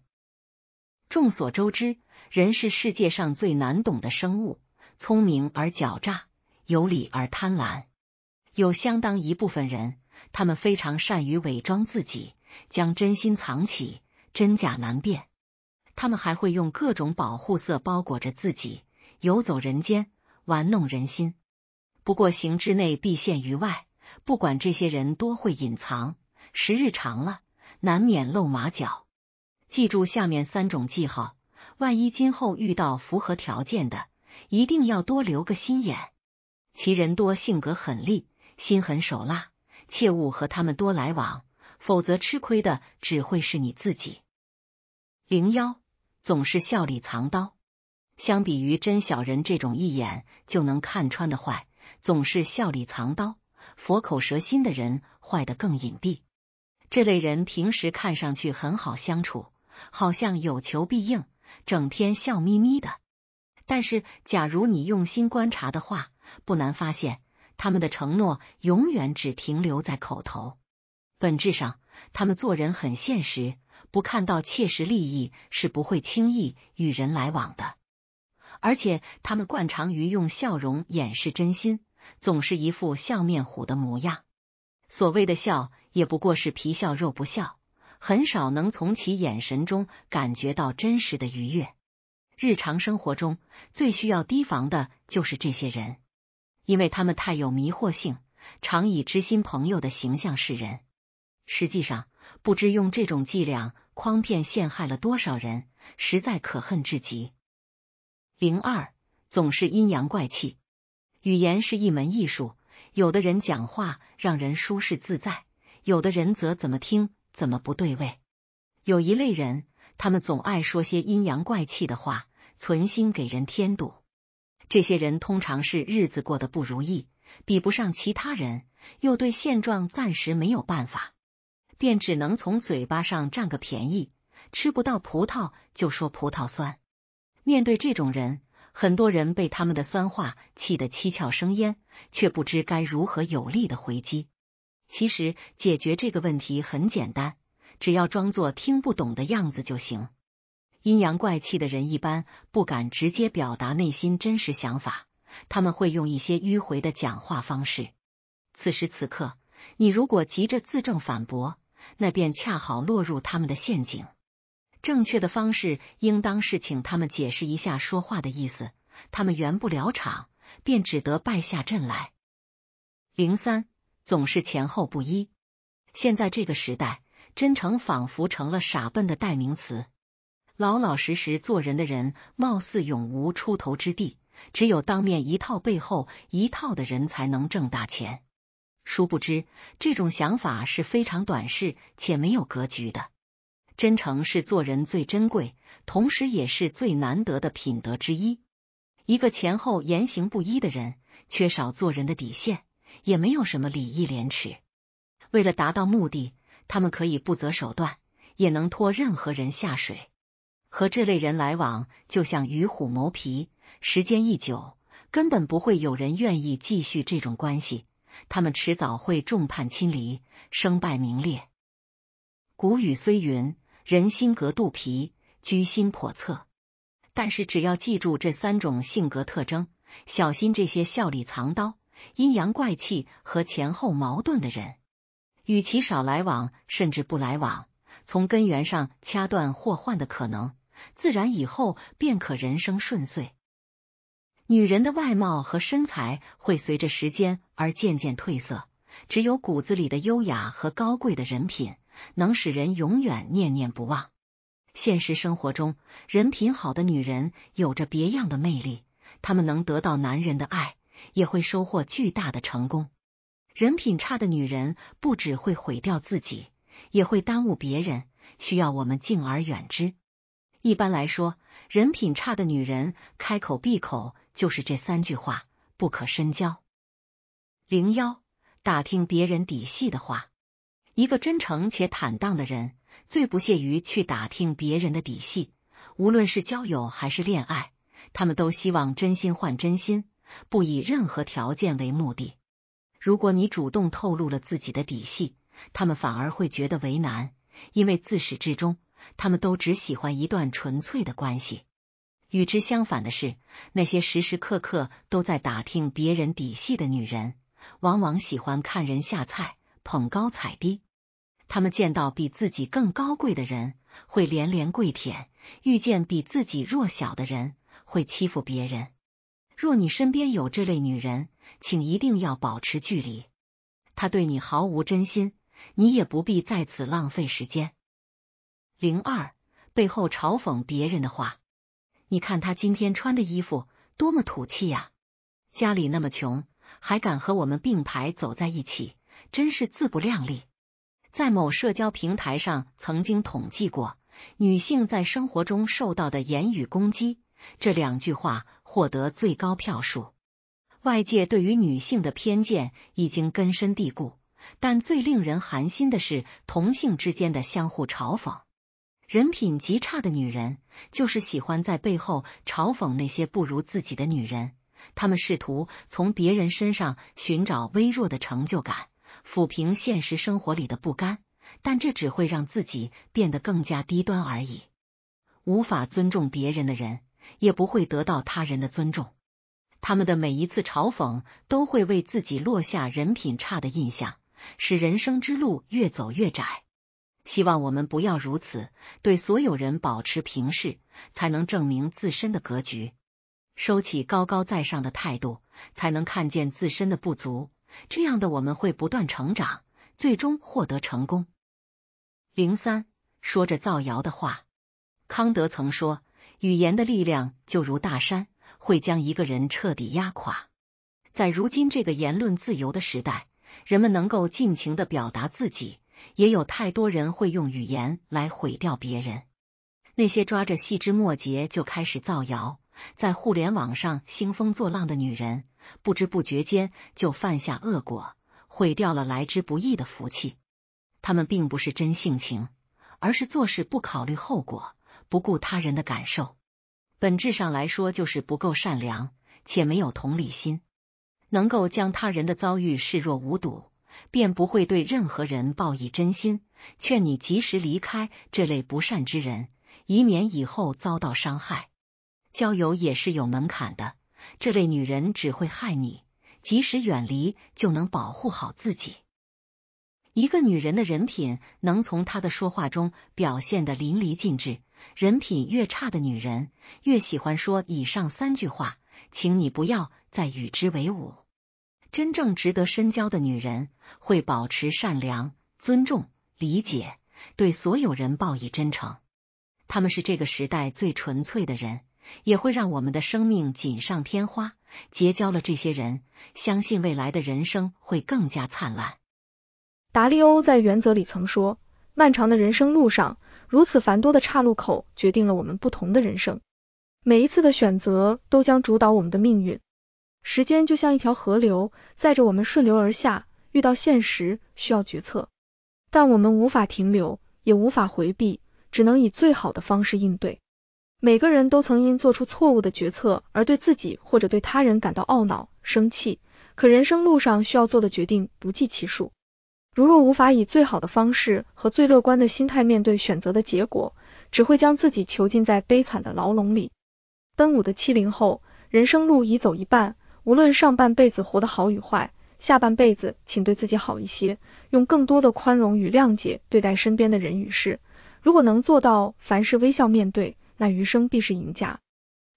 众所周知。人是世界上最难懂的生物，聪明而狡诈，有理而贪婪。有相当一部分人，他们非常善于伪装自己，将真心藏起，真假难辨。他们还会用各种保护色包裹着自己，游走人间，玩弄人心。不过，行之内必现于外。不管这些人多会隐藏，时日长了，难免露马脚。记住下面三种记号。万一今后遇到符合条件的，一定要多留个心眼。其人多性格狠戾，心狠手辣，切勿和他们多来往，否则吃亏的只会是你自己。零幺总是笑里藏刀，相比于真小人这种一眼就能看穿的坏，总是笑里藏刀、佛口蛇心的人坏得更隐蔽。这类人平时看上去很好相处，好像有求必应。整天笑眯眯的，但是假如你用心观察的话，不难发现他们的承诺永远只停留在口头。本质上，他们做人很现实，不看到切实利益是不会轻易与人来往的。而且，他们惯常于用笑容掩饰真心，总是一副笑面虎的模样。所谓的笑，也不过是皮笑肉不笑。很少能从其眼神中感觉到真实的愉悦。日常生活中最需要提防的就是这些人，因为他们太有迷惑性，常以知心朋友的形象示人。实际上，不知用这种伎俩诓骗陷害了多少人，实在可恨至极。零二总是阴阳怪气，语言是一门艺术。有的人讲话让人舒适自在，有的人则怎么听。怎么不对味？有一类人，他们总爱说些阴阳怪气的话，存心给人添堵。这些人通常是日子过得不如意，比不上其他人，又对现状暂时没有办法，便只能从嘴巴上占个便宜。吃不到葡萄就说葡萄酸。面对这种人，很多人被他们的酸话气得七窍生烟，却不知该如何有力的回击。其实解决这个问题很简单，只要装作听不懂的样子就行。阴阳怪气的人一般不敢直接表达内心真实想法，他们会用一些迂回的讲话方式。此时此刻，你如果急着自证反驳，那便恰好落入他们的陷阱。正确的方式应当是请他们解释一下说话的意思，他们圆不了场，便只得败下阵来。零三。总是前后不一。现在这个时代，真诚仿佛成了傻笨的代名词。老老实实做人的人，貌似永无出头之地；只有当面一套、背后一套的人，才能挣大钱。殊不知，这种想法是非常短视且没有格局的。真诚是做人最珍贵，同时也是最难得的品德之一。一个前后言行不一的人，缺少做人的底线。也没有什么礼义廉耻，为了达到目的，他们可以不择手段，也能拖任何人下水。和这类人来往，就像与虎谋皮，时间一久，根本不会有人愿意继续这种关系。他们迟早会众叛亲离，身败名裂。古语虽云“人心隔肚皮，居心叵测”，但是只要记住这三种性格特征，小心这些笑里藏刀。阴阳怪气和前后矛盾的人，与其少来往，甚至不来往，从根源上掐断祸患的可能，自然以后便可人生顺遂。女人的外貌和身材会随着时间而渐渐褪色，只有骨子里的优雅和高贵的人品，能使人永远念念不忘。现实生活中，人品好的女人有着别样的魅力，她们能得到男人的爱。也会收获巨大的成功。人品差的女人不只会毁掉自己，也会耽误别人，需要我们敬而远之。一般来说，人品差的女人开口闭口就是这三句话，不可深交。零幺，打听别人底细的话，一个真诚且坦荡的人最不屑于去打听别人的底细，无论是交友还是恋爱，他们都希望真心换真心。不以任何条件为目的。如果你主动透露了自己的底细，他们反而会觉得为难，因为自始至终，他们都只喜欢一段纯粹的关系。与之相反的是，那些时时刻刻都在打听别人底细的女人，往往喜欢看人下菜，捧高踩低。他们见到比自己更高贵的人，会连连跪舔；遇见比自己弱小的人，会欺负别人。若你身边有这类女人，请一定要保持距离。她对你毫无真心，你也不必在此浪费时间。零二背后嘲讽别人的话，你看她今天穿的衣服多么土气呀！家里那么穷，还敢和我们并排走在一起，真是自不量力。在某社交平台上曾经统计过，女性在生活中受到的言语攻击。这两句话获得最高票数。外界对于女性的偏见已经根深蒂固，但最令人寒心的是同性之间的相互嘲讽。人品极差的女人就是喜欢在背后嘲讽那些不如自己的女人，她们试图从别人身上寻找微弱的成就感，抚平现实生活里的不甘，但这只会让自己变得更加低端而已。无法尊重别人的人。也不会得到他人的尊重。他们的每一次嘲讽都会为自己落下人品差的印象，使人生之路越走越窄。希望我们不要如此，对所有人保持平视，才能证明自身的格局。收起高高在上的态度，才能看见自身的不足。这样的我们会不断成长，最终获得成功。零三说着造谣的话，康德曾说。语言的力量就如大山，会将一个人彻底压垮。在如今这个言论自由的时代，人们能够尽情的表达自己，也有太多人会用语言来毁掉别人。那些抓着细枝末节就开始造谣，在互联网上兴风作浪的女人，不知不觉间就犯下恶果，毁掉了来之不易的福气。他们并不是真性情，而是做事不考虑后果。不顾他人的感受，本质上来说就是不够善良且没有同理心。能够将他人的遭遇视若无睹，便不会对任何人报以真心。劝你及时离开这类不善之人，以免以后遭到伤害。交友也是有门槛的，这类女人只会害你，及时远离就能保护好自己。一个女人的人品能从她的说话中表现的淋漓尽致，人品越差的女人越喜欢说以上三句话，请你不要再与之为伍。真正值得深交的女人会保持善良、尊重、理解，对所有人报以真诚。他们是这个时代最纯粹的人，也会让我们的生命锦上添花。结交了这些人，相信未来的人生会更加灿烂。达利欧在原则里曾说：“漫长的人生路上，如此繁多的岔路口，决定了我们不同的人生。每一次的选择都将主导我们的命运。时间就像一条河流，载着我们顺流而下，遇到现实需要决策，但我们无法停留，也无法回避，只能以最好的方式应对。每个人都曾因做出错误的决策而对自己或者对他人感到懊恼、生气，可人生路上需要做的决定不计其数。”如若无法以最好的方式和最乐观的心态面对选择的结果，只会将自己囚禁在悲惨的牢笼里。奔五的七零后，人生路已走一半，无论上半辈子活得好与坏，下半辈子请对自己好一些，用更多的宽容与谅解对待身边的人与事。如果能做到凡事微笑面对，那余生必是赢家。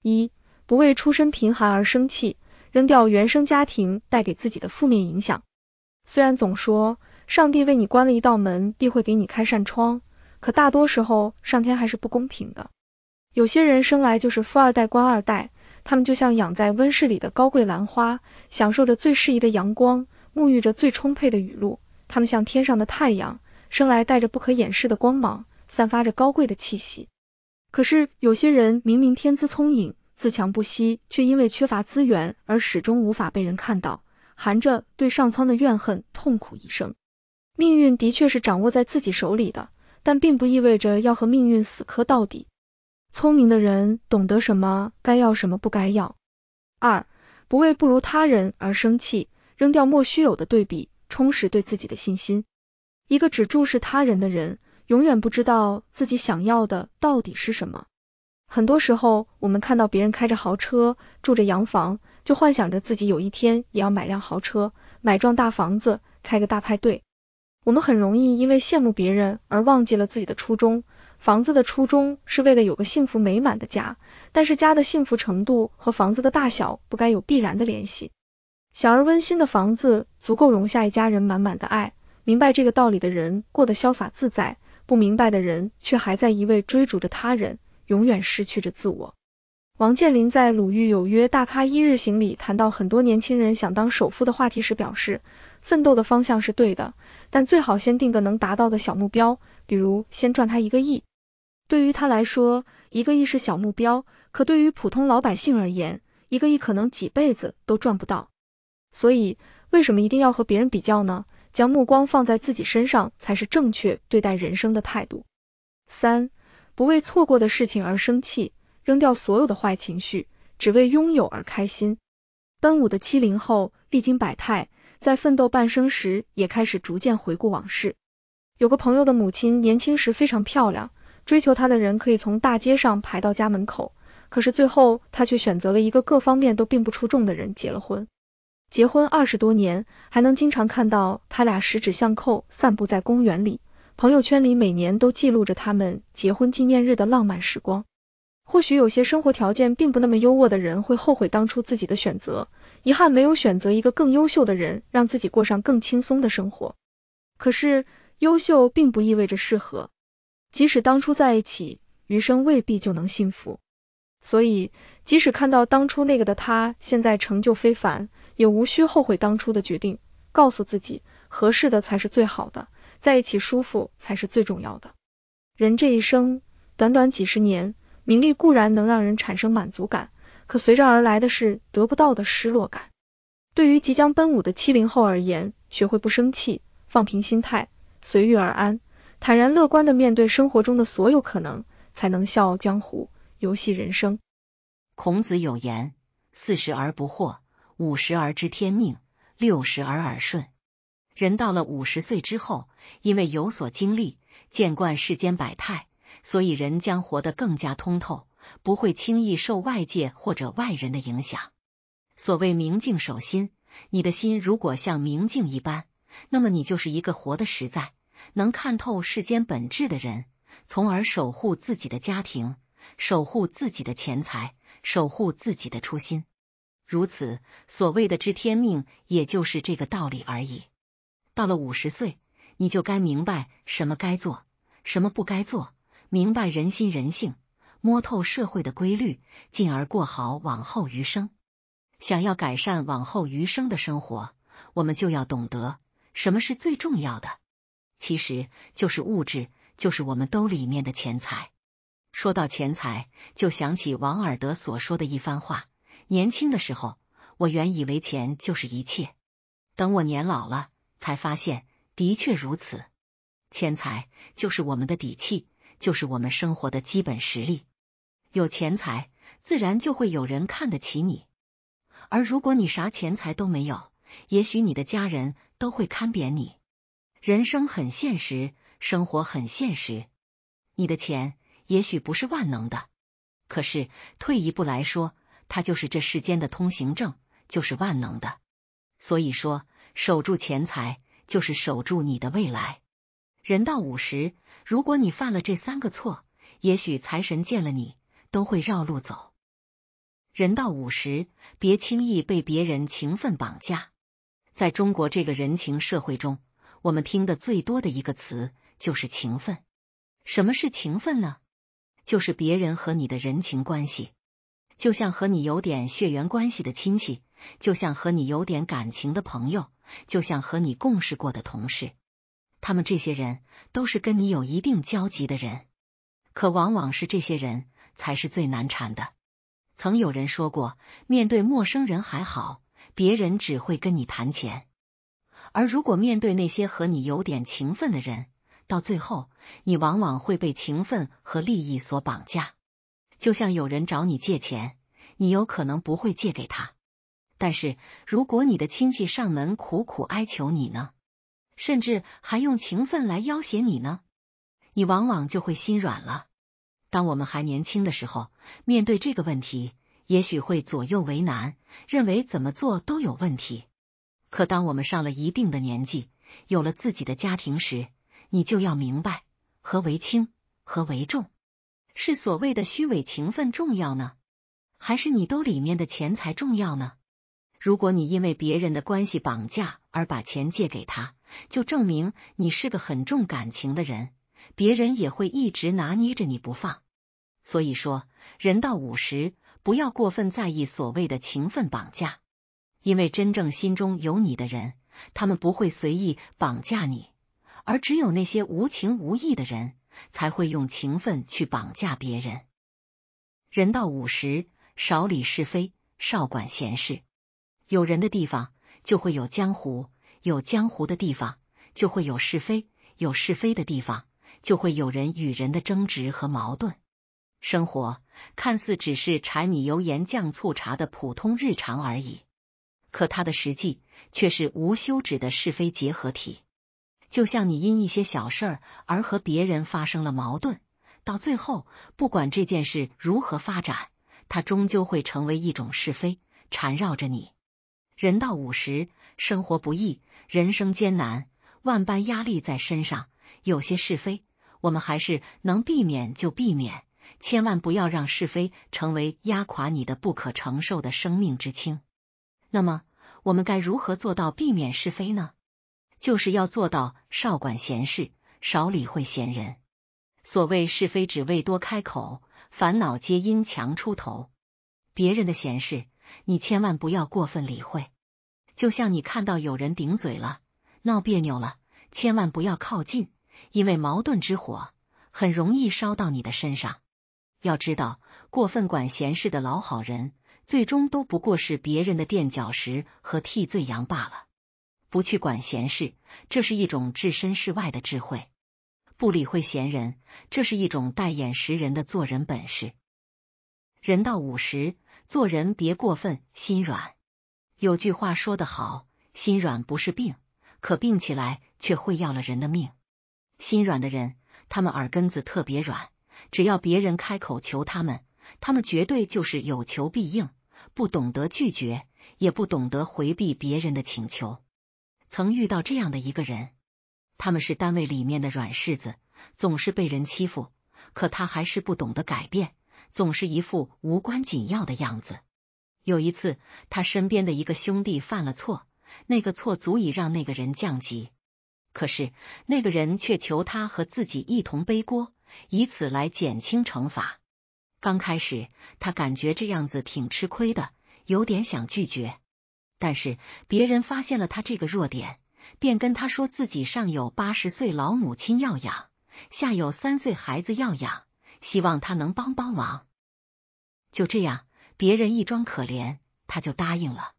一，不为出身贫寒而生气，扔掉原生家庭带给自己的负面影响。虽然总说。上帝为你关了一道门，必会给你开扇窗。可大多时候，上天还是不公平的。有些人生来就是富二代、官二代，他们就像养在温室里的高贵兰花，享受着最适宜的阳光，沐浴着最充沛的雨露。他们像天上的太阳，生来带着不可掩饰的光芒，散发着高贵的气息。可是，有些人明明天资聪颖、自强不息，却因为缺乏资源而始终无法被人看到，含着对上苍的怨恨，痛苦一生。命运的确是掌握在自己手里的，但并不意味着要和命运死磕到底。聪明的人懂得什么该要什么不该要。二，不为不如他人而生气，扔掉莫须有的对比，充实对自己的信心。一个只注视他人的人，永远不知道自己想要的到底是什么。很多时候，我们看到别人开着豪车，住着洋房，就幻想着自己有一天也要买辆豪车，买幢大房子，开个大派对。我们很容易因为羡慕别人而忘记了自己的初衷。房子的初衷是为了有个幸福美满的家，但是家的幸福程度和房子的大小不该有必然的联系。小而温馨的房子足够容下一家人满满的爱。明白这个道理的人过得潇洒自在，不明白的人却还在一味追逐着他人，永远失去着自我。王健林在《鲁豫有约大咖一日行》里谈到很多年轻人想当首富的话题时表示。奋斗的方向是对的，但最好先定个能达到的小目标，比如先赚他一个亿。对于他来说，一个亿是小目标；可对于普通老百姓而言，一个亿可能几辈子都赚不到。所以，为什么一定要和别人比较呢？将目光放在自己身上，才是正确对待人生的态度。三，不为错过的事情而生气，扔掉所有的坏情绪，只为拥有而开心。奔五的七零后，历经百态。在奋斗半生时，也开始逐渐回顾往事。有个朋友的母亲年轻时非常漂亮，追求她的人可以从大街上排到家门口。可是最后，她却选择了一个各方面都并不出众的人结了婚。结婚二十多年，还能经常看到他俩十指相扣，散步在公园里。朋友圈里每年都记录着他们结婚纪念日的浪漫时光。或许有些生活条件并不那么优渥的人会后悔当初自己的选择。遗憾没有选择一个更优秀的人，让自己过上更轻松的生活。可是，优秀并不意味着适合。即使当初在一起，余生未必就能幸福。所以，即使看到当初那个的他现在成就非凡，也无需后悔当初的决定。告诉自己，合适的才是最好的，在一起舒服才是最重要的。人这一生，短短几十年，名利固然能让人产生满足感。可随着而来的是得不到的失落感。对于即将奔五的七零后而言，学会不生气，放平心态，随遇而安，坦然乐观地面对生活中的所有可能，才能笑傲江湖，游戏人生。孔子有言：“四十而不惑，五十而知天命，六十而耳顺。”人到了五十岁之后，因为有所经历，见惯世间百态，所以人将活得更加通透。不会轻易受外界或者外人的影响。所谓明镜守心，你的心如果像明镜一般，那么你就是一个活的实在，能看透世间本质的人，从而守护自己的家庭，守护自己的钱财，守护自己的初心。如此，所谓的知天命，也就是这个道理而已。到了五十岁，你就该明白什么该做，什么不该做，明白人心人性。摸透社会的规律，进而过好往后余生。想要改善往后余生的生活，我们就要懂得什么是最重要的。其实，就是物质，就是我们兜里面的钱财。说到钱财，就想起王尔德所说的一番话：年轻的时候，我原以为钱就是一切；等我年老了，才发现的确如此。钱财就是我们的底气，就是我们生活的基本实力。有钱财，自然就会有人看得起你；而如果你啥钱财都没有，也许你的家人都会看扁你。人生很现实，生活很现实。你的钱也许不是万能的，可是退一步来说，它就是这世间的通行证，就是万能的。所以说，守住钱财就是守住你的未来。人到五十，如果你犯了这三个错，也许财神见了你。都会绕路走。人到五十，别轻易被别人情分绑架。在中国这个人情社会中，我们听得最多的一个词就是情分。什么是情分呢？就是别人和你的人情关系。就像和你有点血缘关系的亲戚，就像和你有点感情的朋友，就像和你共事过的同事，他们这些人都是跟你有一定交集的人。可往往是这些人。才是最难缠的。曾有人说过，面对陌生人还好，别人只会跟你谈钱；而如果面对那些和你有点情分的人，到最后你往往会被情分和利益所绑架。就像有人找你借钱，你有可能不会借给他；但是如果你的亲戚上门苦苦哀求你呢，甚至还用情分来要挟你呢，你往往就会心软了。当我们还年轻的时候，面对这个问题，也许会左右为难，认为怎么做都有问题。可当我们上了一定的年纪，有了自己的家庭时，你就要明白何为轻，何为重。是所谓的虚伪情分重要呢，还是你兜里面的钱财重要呢？如果你因为别人的关系绑架而把钱借给他，就证明你是个很重感情的人。别人也会一直拿捏着你不放，所以说，人到五十，不要过分在意所谓的情分绑架，因为真正心中有你的人，他们不会随意绑架你，而只有那些无情无义的人，才会用情分去绑架别人。人到五十，少理是非，少管闲事。有人的地方，就会有江湖；有江湖的地方，就会有是非；有是非的地方。就会有人与人的争执和矛盾。生活看似只是柴米油盐酱醋茶的普通日常而已，可它的实际却是无休止的是非结合体。就像你因一些小事而和别人发生了矛盾，到最后，不管这件事如何发展，它终究会成为一种是非，缠绕着你。人到五十，生活不易，人生艰难，万般压力在身上，有些是非。我们还是能避免就避免，千万不要让是非成为压垮你的不可承受的生命之轻。那么，我们该如何做到避免是非呢？就是要做到少管闲事，少理会闲人。所谓是非只为多开口，烦恼皆因强出头。别人的闲事，你千万不要过分理会。就像你看到有人顶嘴了，闹别扭了，千万不要靠近。因为矛盾之火很容易烧到你的身上。要知道，过分管闲事的老好人，最终都不过是别人的垫脚石和替罪羊罢了。不去管闲事，这是一种置身事外的智慧；不理会闲人，这是一种戴眼识人的做人本事。人到五十，做人别过分心软。有句话说得好：“心软不是病，可病起来却会要了人的命。”心软的人，他们耳根子特别软，只要别人开口求他们，他们绝对就是有求必应，不懂得拒绝，也不懂得回避别人的请求。曾遇到这样的一个人，他们是单位里面的软柿子，总是被人欺负，可他还是不懂得改变，总是一副无关紧要的样子。有一次，他身边的一个兄弟犯了错，那个错足以让那个人降级。可是那个人却求他和自己一同背锅，以此来减轻惩罚。刚开始他感觉这样子挺吃亏的，有点想拒绝。但是别人发现了他这个弱点，便跟他说自己上有八十岁老母亲要养，下有三岁孩子要养，希望他能帮帮忙。就这样，别人一装可怜，他就答应了。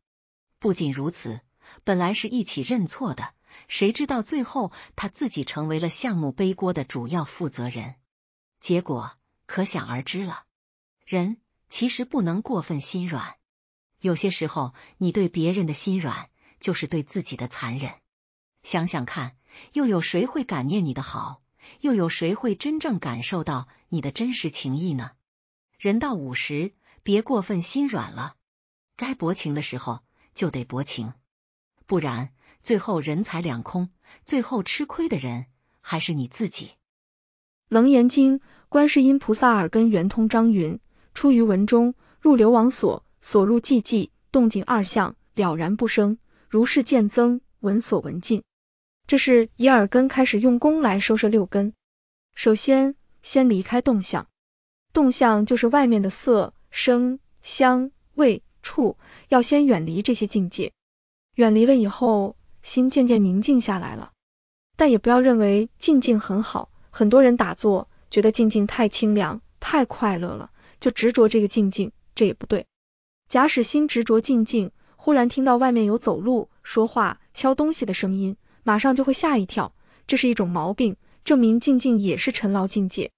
不仅如此，本来是一起认错的。谁知道最后他自己成为了项目背锅的主要负责人，结果可想而知了。人其实不能过分心软，有些时候你对别人的心软就是对自己的残忍。想想看，又有谁会感念你的好？又有谁会真正感受到你的真实情谊呢？人到五十，别过分心软了，该薄情的时候就得薄情，不然。最后人财两空，最后吃亏的人还是你自己。《楞严经》：观世音菩萨耳根圆通，张云：出于文中，入流亡所，所入寂寂，动静二相，了然不生。如是渐增闻所闻尽。这是以耳根开始用功来收摄六根。首先，先离开动向，动向就是外面的色声香味触，要先远离这些境界。远离了以后。心渐渐宁静下来了，但也不要认为静静很好。很多人打坐觉得静静太清凉、太快乐了，就执着这个静静，这也不对。假使心执着静静，忽然听到外面有走路、说话、敲东西的声音，马上就会吓一跳。这是一种毛病，证明静静也是尘劳境界。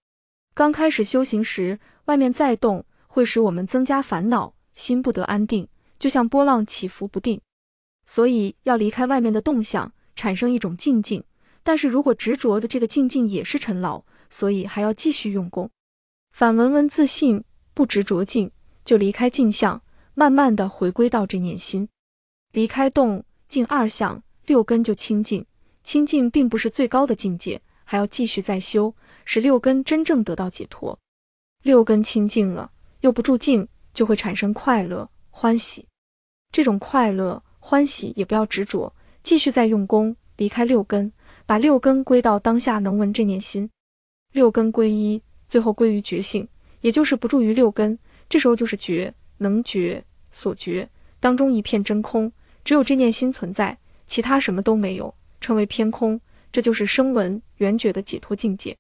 刚开始修行时，外面再动，会使我们增加烦恼，心不得安定，就像波浪起伏不定。所以要离开外面的动向，产生一种静静。但是如果执着的这个静静也是尘劳，所以还要继续用功，反文文自信不执着静，就离开静像，慢慢的回归到这念心，离开动静二相，六根就清净。清净并不是最高的境界，还要继续再修，使六根真正得到解脱。六根清净了，又不住静，就会产生快乐欢喜。这种快乐。欢喜也不要执着，继续再用功，离开六根，把六根归到当下能闻这念心，六根归一，最后归于觉性，也就是不住于六根，这时候就是觉，能觉，所觉当中一片真空，只有这念心存在，其他什么都没有，称为偏空，这就是声闻缘觉的解脱境界。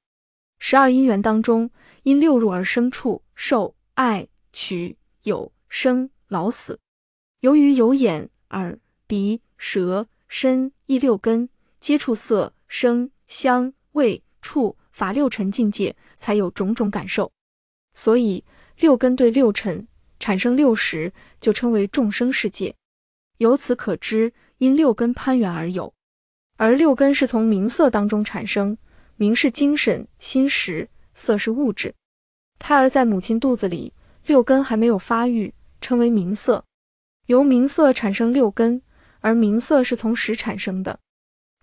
十二因缘当中，因六入而生处受、爱、取、有、生、老死，由于有眼。耳、鼻、舌、身、意六根接触色、声、香、味、触、法六尘境界，才有种种感受。所以六根对六尘产生六识，就称为众生世界。由此可知，因六根攀缘而有，而六根是从明色当中产生，明是精神心识，色是物质。胎儿在母亲肚子里，六根还没有发育，称为明色。由名色产生六根，而名色是从识产生的，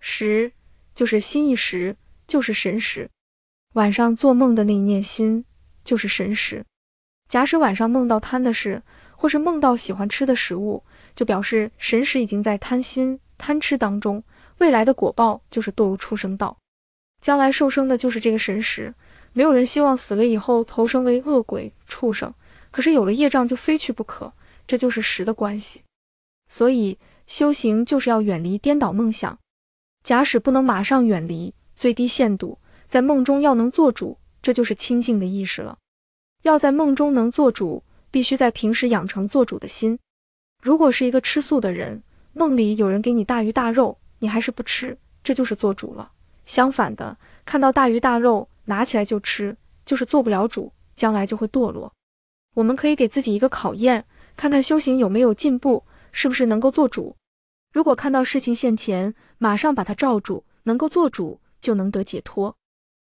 识就是心意识，就是神识。晚上做梦的那一念心就是神识。假使晚上梦到贪的事，或是梦到喜欢吃的食物，就表示神识已经在贪心贪吃当中，未来的果报就是堕入畜生道，将来受生的就是这个神识。没有人希望死了以后投生为恶鬼、畜生，可是有了业障就非去不可。这就是实的关系，所以修行就是要远离颠倒梦想。假使不能马上远离，最低限度在梦中要能做主，这就是清净的意识了。要在梦中能做主，必须在平时养成做主的心。如果是一个吃素的人，梦里有人给你大鱼大肉，你还是不吃，这就是做主了。相反的，看到大鱼大肉拿起来就吃，就是做不了主，将来就会堕落。我们可以给自己一个考验。看看修行有没有进步，是不是能够做主？如果看到事情现前，马上把它罩住，能够做主就能得解脱。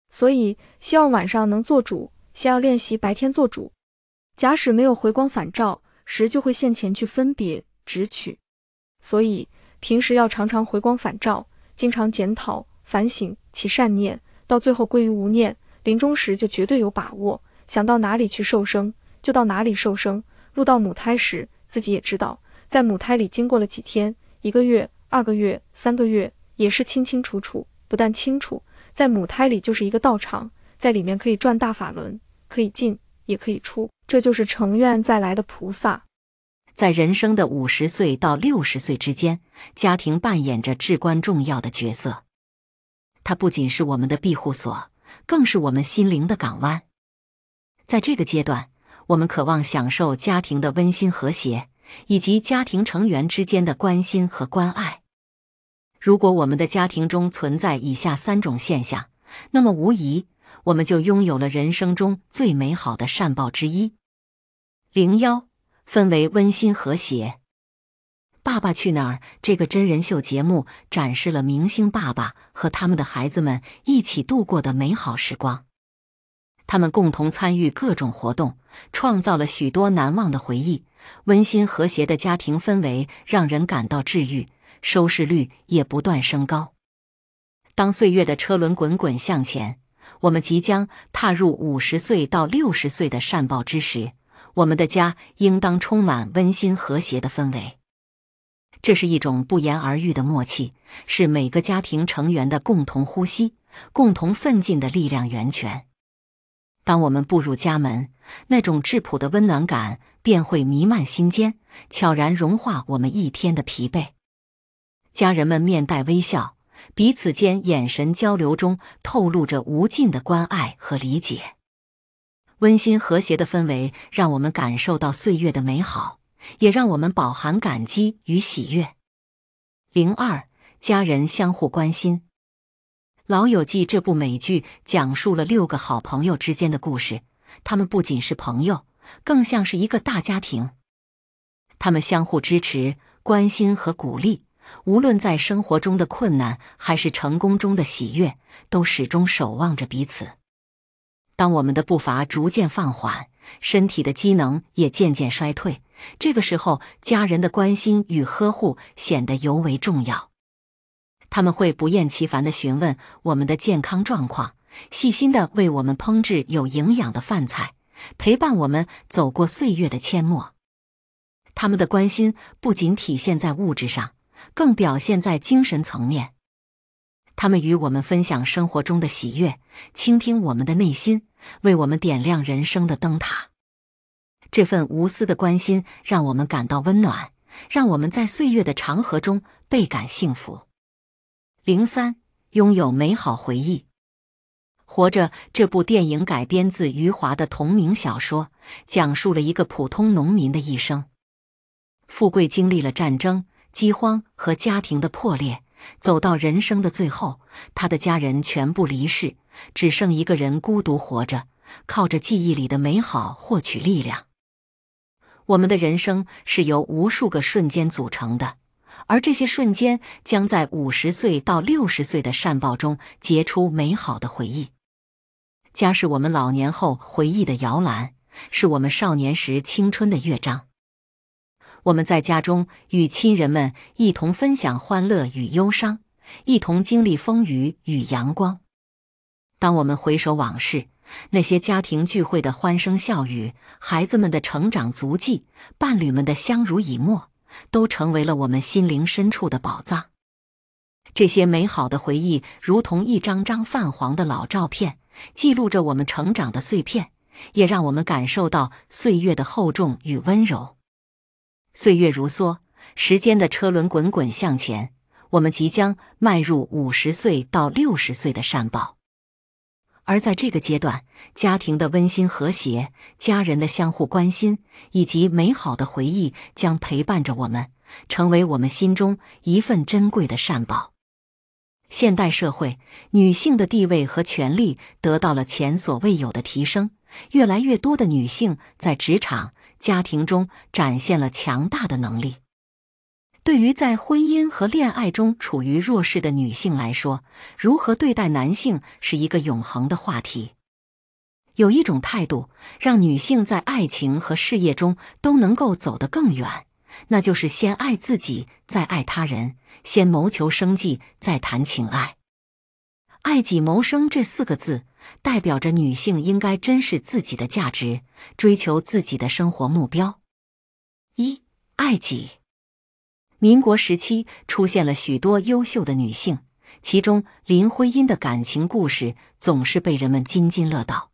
所以希望晚上能做主，先要练习白天做主。假使没有回光返照时，就会现前去分别执取。所以平时要常常回光返照，经常检讨反省起善念，到最后归于无念。临终时就绝对有把握，想到哪里去受生，就到哪里受生。入到母胎时，自己也知道，在母胎里经过了几天、一个月、二个月、三个月，也是清清楚楚。不但清楚，在母胎里就是一个道场，在里面可以转大法轮，可以进也可以出，这就是成愿再来的菩萨。在人生的五十岁到六十岁之间，家庭扮演着至关重要的角色。它不仅是我们的庇护所，更是我们心灵的港湾。在这个阶段。我们渴望享受家庭的温馨和谐，以及家庭成员之间的关心和关爱。如果我们的家庭中存在以下三种现象，那么无疑我们就拥有了人生中最美好的善报之一。零幺，分为温馨和谐。《爸爸去哪儿》这个真人秀节目展示了明星爸爸和他们的孩子们一起度过的美好时光。他们共同参与各种活动，创造了许多难忘的回忆。温馨和谐的家庭氛围让人感到治愈，收视率也不断升高。当岁月的车轮滚滚向前，我们即将踏入五十岁到六十岁的善报之时，我们的家应当充满温馨和谐的氛围。这是一种不言而喻的默契，是每个家庭成员的共同呼吸、共同奋进的力量源泉。当我们步入家门，那种质朴的温暖感便会弥漫心间，悄然融化我们一天的疲惫。家人们面带微笑，彼此间眼神交流中透露着无尽的关爱和理解。温馨和谐的氛围让我们感受到岁月的美好，也让我们饱含感激与喜悦。零二，家人相互关心。《老友记》这部美剧讲述了六个好朋友之间的故事，他们不仅是朋友，更像是一个大家庭。他们相互支持、关心和鼓励，无论在生活中的困难还是成功中的喜悦，都始终守望着彼此。当我们的步伐逐渐放缓，身体的机能也渐渐衰退，这个时候，家人的关心与呵护显得尤为重要。他们会不厌其烦地询问我们的健康状况，细心地为我们烹制有营养的饭菜，陪伴我们走过岁月的阡陌。他们的关心不仅体现在物质上，更表现在精神层面。他们与我们分享生活中的喜悦，倾听我们的内心，为我们点亮人生的灯塔。这份无私的关心让我们感到温暖，让我们在岁月的长河中倍感幸福。零三拥有美好回忆，《活着》这部电影改编自余华的同名小说，讲述了一个普通农民的一生。富贵经历了战争、饥荒和家庭的破裂，走到人生的最后，他的家人全部离世，只剩一个人孤独活着，靠着记忆里的美好获取力量。我们的人生是由无数个瞬间组成的。而这些瞬间将在五十岁到六十岁的善报中结出美好的回忆。家是我们老年后回忆的摇篮，是我们少年时青春的乐章。我们在家中与亲人们一同分享欢乐与忧伤，一同经历风雨与阳光。当我们回首往事，那些家庭聚会的欢声笑语，孩子们的成长足迹，伴侣们的相濡以沫。都成为了我们心灵深处的宝藏。这些美好的回忆如同一张张泛黄的老照片，记录着我们成长的碎片，也让我们感受到岁月的厚重与温柔。岁月如梭，时间的车轮滚滚向前，我们即将迈入五十岁到六十岁的善报。而在这个阶段，家庭的温馨和谐、家人的相互关心以及美好的回忆，将陪伴着我们，成为我们心中一份珍贵的善宝。现代社会，女性的地位和权利得到了前所未有的提升，越来越多的女性在职场、家庭中展现了强大的能力。对于在婚姻和恋爱中处于弱势的女性来说，如何对待男性是一个永恒的话题。有一种态度，让女性在爱情和事业中都能够走得更远，那就是先爱自己，再爱他人；先谋求生计，再谈情爱。爱己谋生这四个字，代表着女性应该珍视自己的价值，追求自己的生活目标。一爱己。民国时期出现了许多优秀的女性，其中林徽因的感情故事总是被人们津津乐道。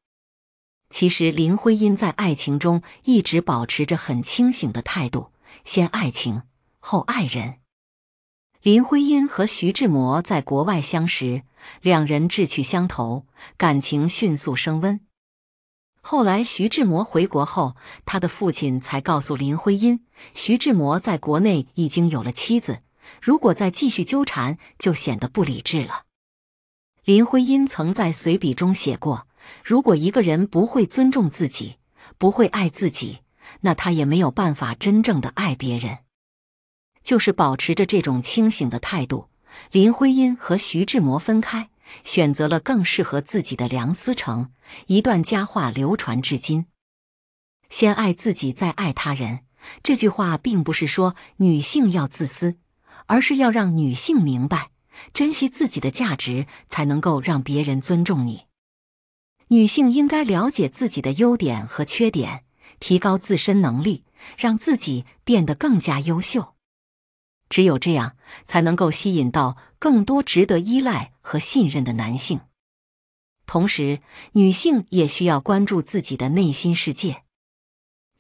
其实，林徽因在爱情中一直保持着很清醒的态度，先爱情后爱人。林徽因和徐志摩在国外相识，两人志趣相投，感情迅速升温。后来，徐志摩回国后，他的父亲才告诉林徽因，徐志摩在国内已经有了妻子，如果再继续纠缠，就显得不理智了。林徽因曾在随笔中写过：“如果一个人不会尊重自己，不会爱自己，那他也没有办法真正的爱别人。”就是保持着这种清醒的态度，林徽因和徐志摩分开。选择了更适合自己的梁思成，一段佳话流传至今。先爱自己，再爱他人。这句话并不是说女性要自私，而是要让女性明白，珍惜自己的价值，才能够让别人尊重你。女性应该了解自己的优点和缺点，提高自身能力，让自己变得更加优秀。只有这样，才能够吸引到更多值得依赖和信任的男性。同时，女性也需要关注自己的内心世界。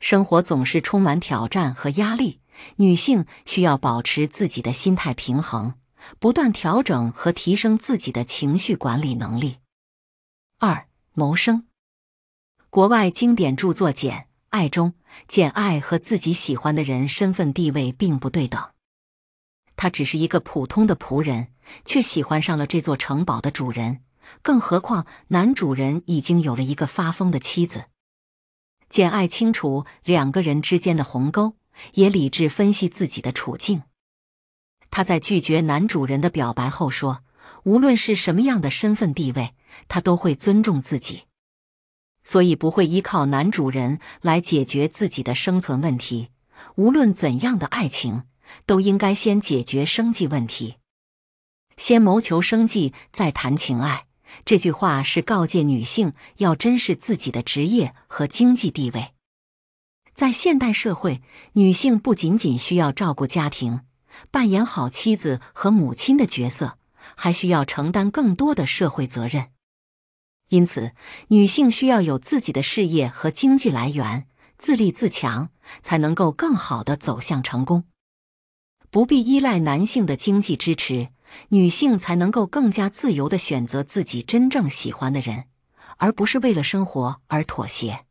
生活总是充满挑战和压力，女性需要保持自己的心态平衡，不断调整和提升自己的情绪管理能力。二谋生，国外经典著作《简爱》中，简爱和自己喜欢的人身份地位并不对等。他只是一个普通的仆人，却喜欢上了这座城堡的主人。更何况男主人已经有了一个发疯的妻子。简爱清楚两个人之间的鸿沟，也理智分析自己的处境。他在拒绝男主人的表白后说：“无论是什么样的身份地位，他都会尊重自己，所以不会依靠男主人来解决自己的生存问题。无论怎样的爱情。”都应该先解决生计问题，先谋求生计，再谈情爱。这句话是告诫女性要珍视自己的职业和经济地位。在现代社会，女性不仅仅需要照顾家庭，扮演好妻子和母亲的角色，还需要承担更多的社会责任。因此，女性需要有自己的事业和经济来源，自立自强，才能够更好的走向成功。不必依赖男性的经济支持，女性才能够更加自由的选择自己真正喜欢的人，而不是为了生活而妥协。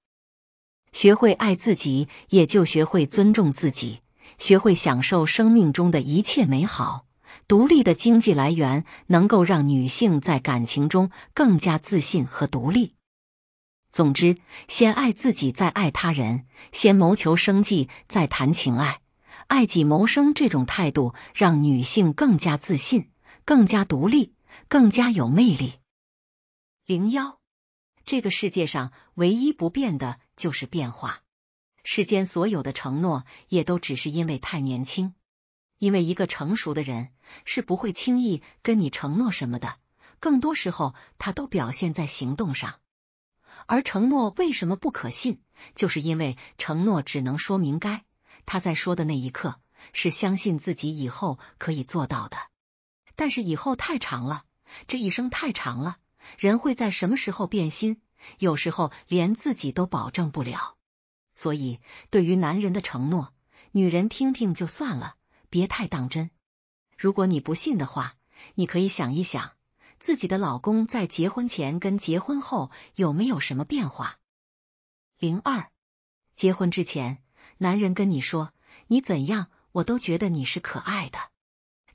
学会爱自己，也就学会尊重自己，学会享受生命中的一切美好。独立的经济来源能够让女性在感情中更加自信和独立。总之，先爱自己，再爱他人；先谋求生计，再谈情爱。爱己谋生这种态度，让女性更加自信、更加独立、更加有魅力。零幺，这个世界上唯一不变的就是变化。世间所有的承诺，也都只是因为太年轻。因为一个成熟的人是不会轻易跟你承诺什么的，更多时候他都表现在行动上。而承诺为什么不可信？就是因为承诺只能说明该。他在说的那一刻是相信自己以后可以做到的，但是以后太长了，这一生太长了，人会在什么时候变心？有时候连自己都保证不了。所以，对于男人的承诺，女人听听就算了，别太当真。如果你不信的话，你可以想一想自己的老公在结婚前跟结婚后有没有什么变化。零二，结婚之前。男人跟你说你怎样，我都觉得你是可爱的。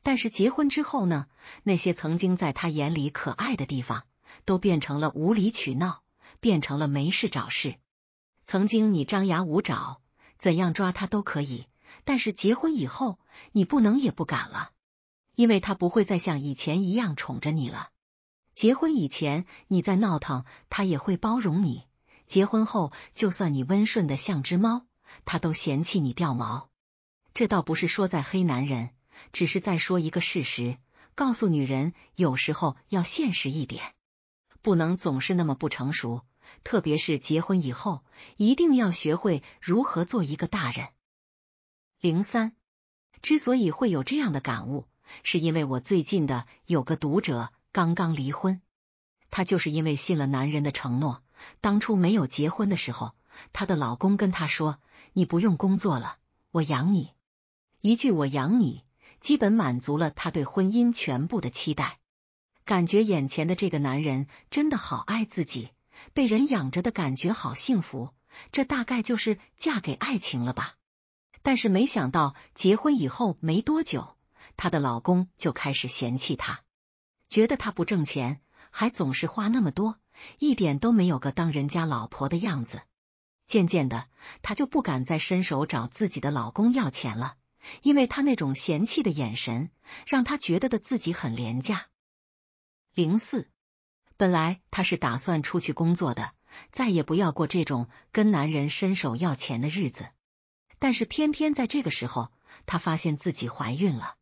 但是结婚之后呢？那些曾经在他眼里可爱的地方，都变成了无理取闹，变成了没事找事。曾经你张牙舞爪，怎样抓他都可以，但是结婚以后，你不能也不敢了，因为他不会再像以前一样宠着你了。结婚以前，你再闹腾，他也会包容你；结婚后，就算你温顺的像只猫。他都嫌弃你掉毛，这倒不是说在黑男人，只是在说一个事实，告诉女人有时候要现实一点，不能总是那么不成熟，特别是结婚以后，一定要学会如何做一个大人。零三之所以会有这样的感悟，是因为我最近的有个读者刚刚离婚，她就是因为信了男人的承诺，当初没有结婚的时候，她的老公跟她说。你不用工作了，我养你。一句“我养你”基本满足了他对婚姻全部的期待，感觉眼前的这个男人真的好爱自己，被人养着的感觉好幸福，这大概就是嫁给爱情了吧。但是没想到结婚以后没多久，她的老公就开始嫌弃她，觉得她不挣钱，还总是花那么多，一点都没有个当人家老婆的样子。渐渐的，她就不敢再伸手找自己的老公要钱了，因为她那种嫌弃的眼神，让她觉得的自己很廉价。零四本来她是打算出去工作的，再也不要过这种跟男人伸手要钱的日子。但是偏偏在这个时候，她发现自己怀孕了，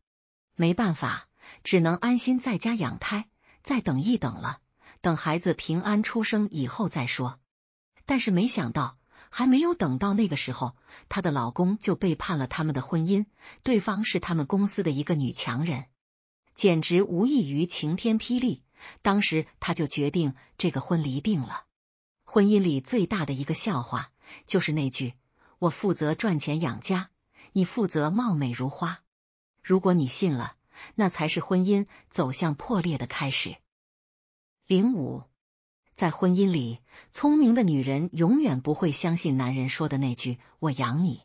没办法，只能安心在家养胎，再等一等了，等孩子平安出生以后再说。但是没想到。还没有等到那个时候，她的老公就背叛了他们的婚姻。对方是他们公司的一个女强人，简直无异于晴天霹雳。当时她就决定这个婚离定了。婚姻里最大的一个笑话就是那句“我负责赚钱养家，你负责貌美如花”。如果你信了，那才是婚姻走向破裂的开始。零五。在婚姻里，聪明的女人永远不会相信男人说的那句“我养你”。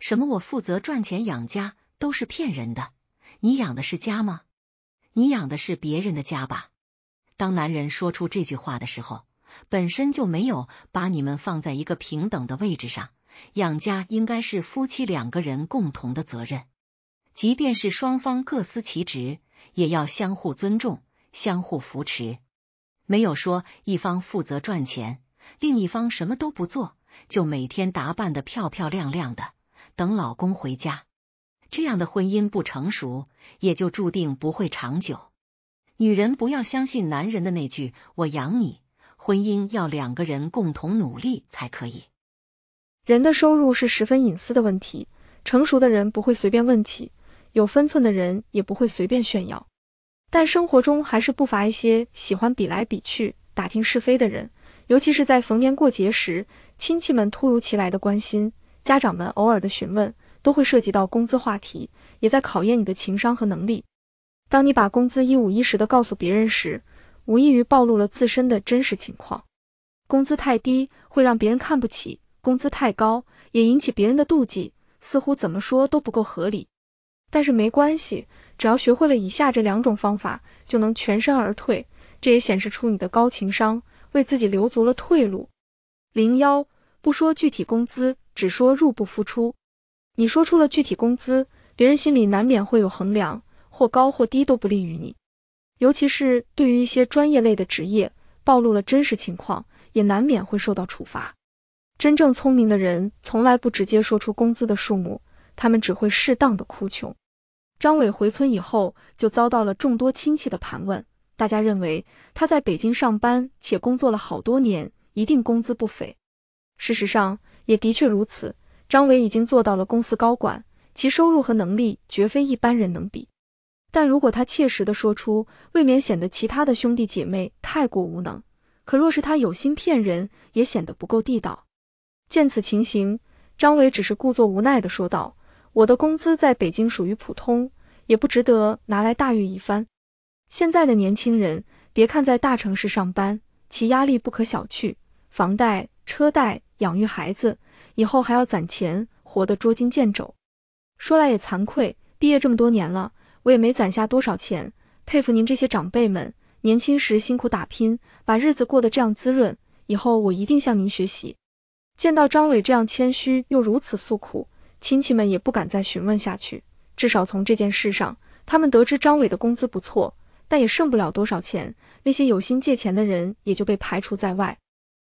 什么“我负责赚钱养家”都是骗人的。你养的是家吗？你养的是别人的家吧。当男人说出这句话的时候，本身就没有把你们放在一个平等的位置上。养家应该是夫妻两个人共同的责任。即便是双方各司其职，也要相互尊重、相互扶持。没有说一方负责赚钱，另一方什么都不做，就每天打扮的漂漂亮亮的等老公回家。这样的婚姻不成熟，也就注定不会长久。女人不要相信男人的那句“我养你”，婚姻要两个人共同努力才可以。人的收入是十分隐私的问题，成熟的人不会随便问起，有分寸的人也不会随便炫耀。但生活中还是不乏一些喜欢比来比去、打听是非的人，尤其是在逢年过节时，亲戚们突如其来的关心，家长们偶尔的询问，都会涉及到工资话题，也在考验你的情商和能力。当你把工资一五一十地告诉别人时，无异于暴露了自身的真实情况。工资太低会让别人看不起，工资太高也引起别人的妒忌，似乎怎么说都不够合理。但是没关系。只要学会了以下这两种方法，就能全身而退。这也显示出你的高情商，为自己留足了退路。零幺，不说具体工资，只说入不敷出。你说出了具体工资，别人心里难免会有衡量，或高或低都不利于你。尤其是对于一些专业类的职业，暴露了真实情况，也难免会受到处罚。真正聪明的人，从来不直接说出工资的数目，他们只会适当的哭穷。张伟回村以后，就遭到了众多亲戚的盘问。大家认为他在北京上班，且工作了好多年，一定工资不菲。事实上也的确如此，张伟已经做到了公司高管，其收入和能力绝非一般人能比。但如果他切实的说出，未免显得其他的兄弟姐妹太过无能；可若是他有心骗人，也显得不够地道。见此情形，张伟只是故作无奈地说道。我的工资在北京属于普通，也不值得拿来大跃一番。现在的年轻人，别看在大城市上班，其压力不可小觑，房贷、车贷、养育孩子，以后还要攒钱，活得捉襟见肘。说来也惭愧，毕业这么多年了，我也没攒下多少钱。佩服您这些长辈们，年轻时辛苦打拼，把日子过得这样滋润。以后我一定向您学习。见到张伟这样谦虚又如此诉苦。亲戚们也不敢再询问下去，至少从这件事上，他们得知张伟的工资不错，但也剩不了多少钱。那些有心借钱的人也就被排除在外。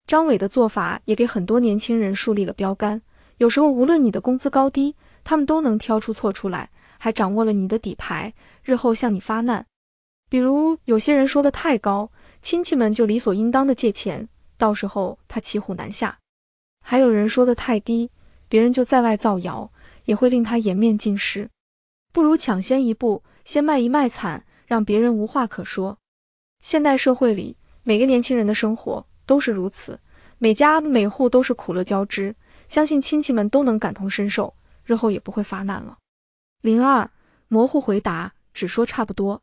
张伟的做法也给很多年轻人树立了标杆。有时候，无论你的工资高低，他们都能挑出错出来，还掌握了你的底牌，日后向你发难。比如，有些人说的太高，亲戚们就理所应当的借钱，到时候他骑虎难下；还有人说的太低。别人就在外造谣，也会令他颜面尽失。不如抢先一步，先卖一卖惨，让别人无话可说。现代社会里，每个年轻人的生活都是如此，每家每户都是苦乐交织。相信亲戚们都能感同身受，日后也不会发难了。零二模糊回答，只说差不多。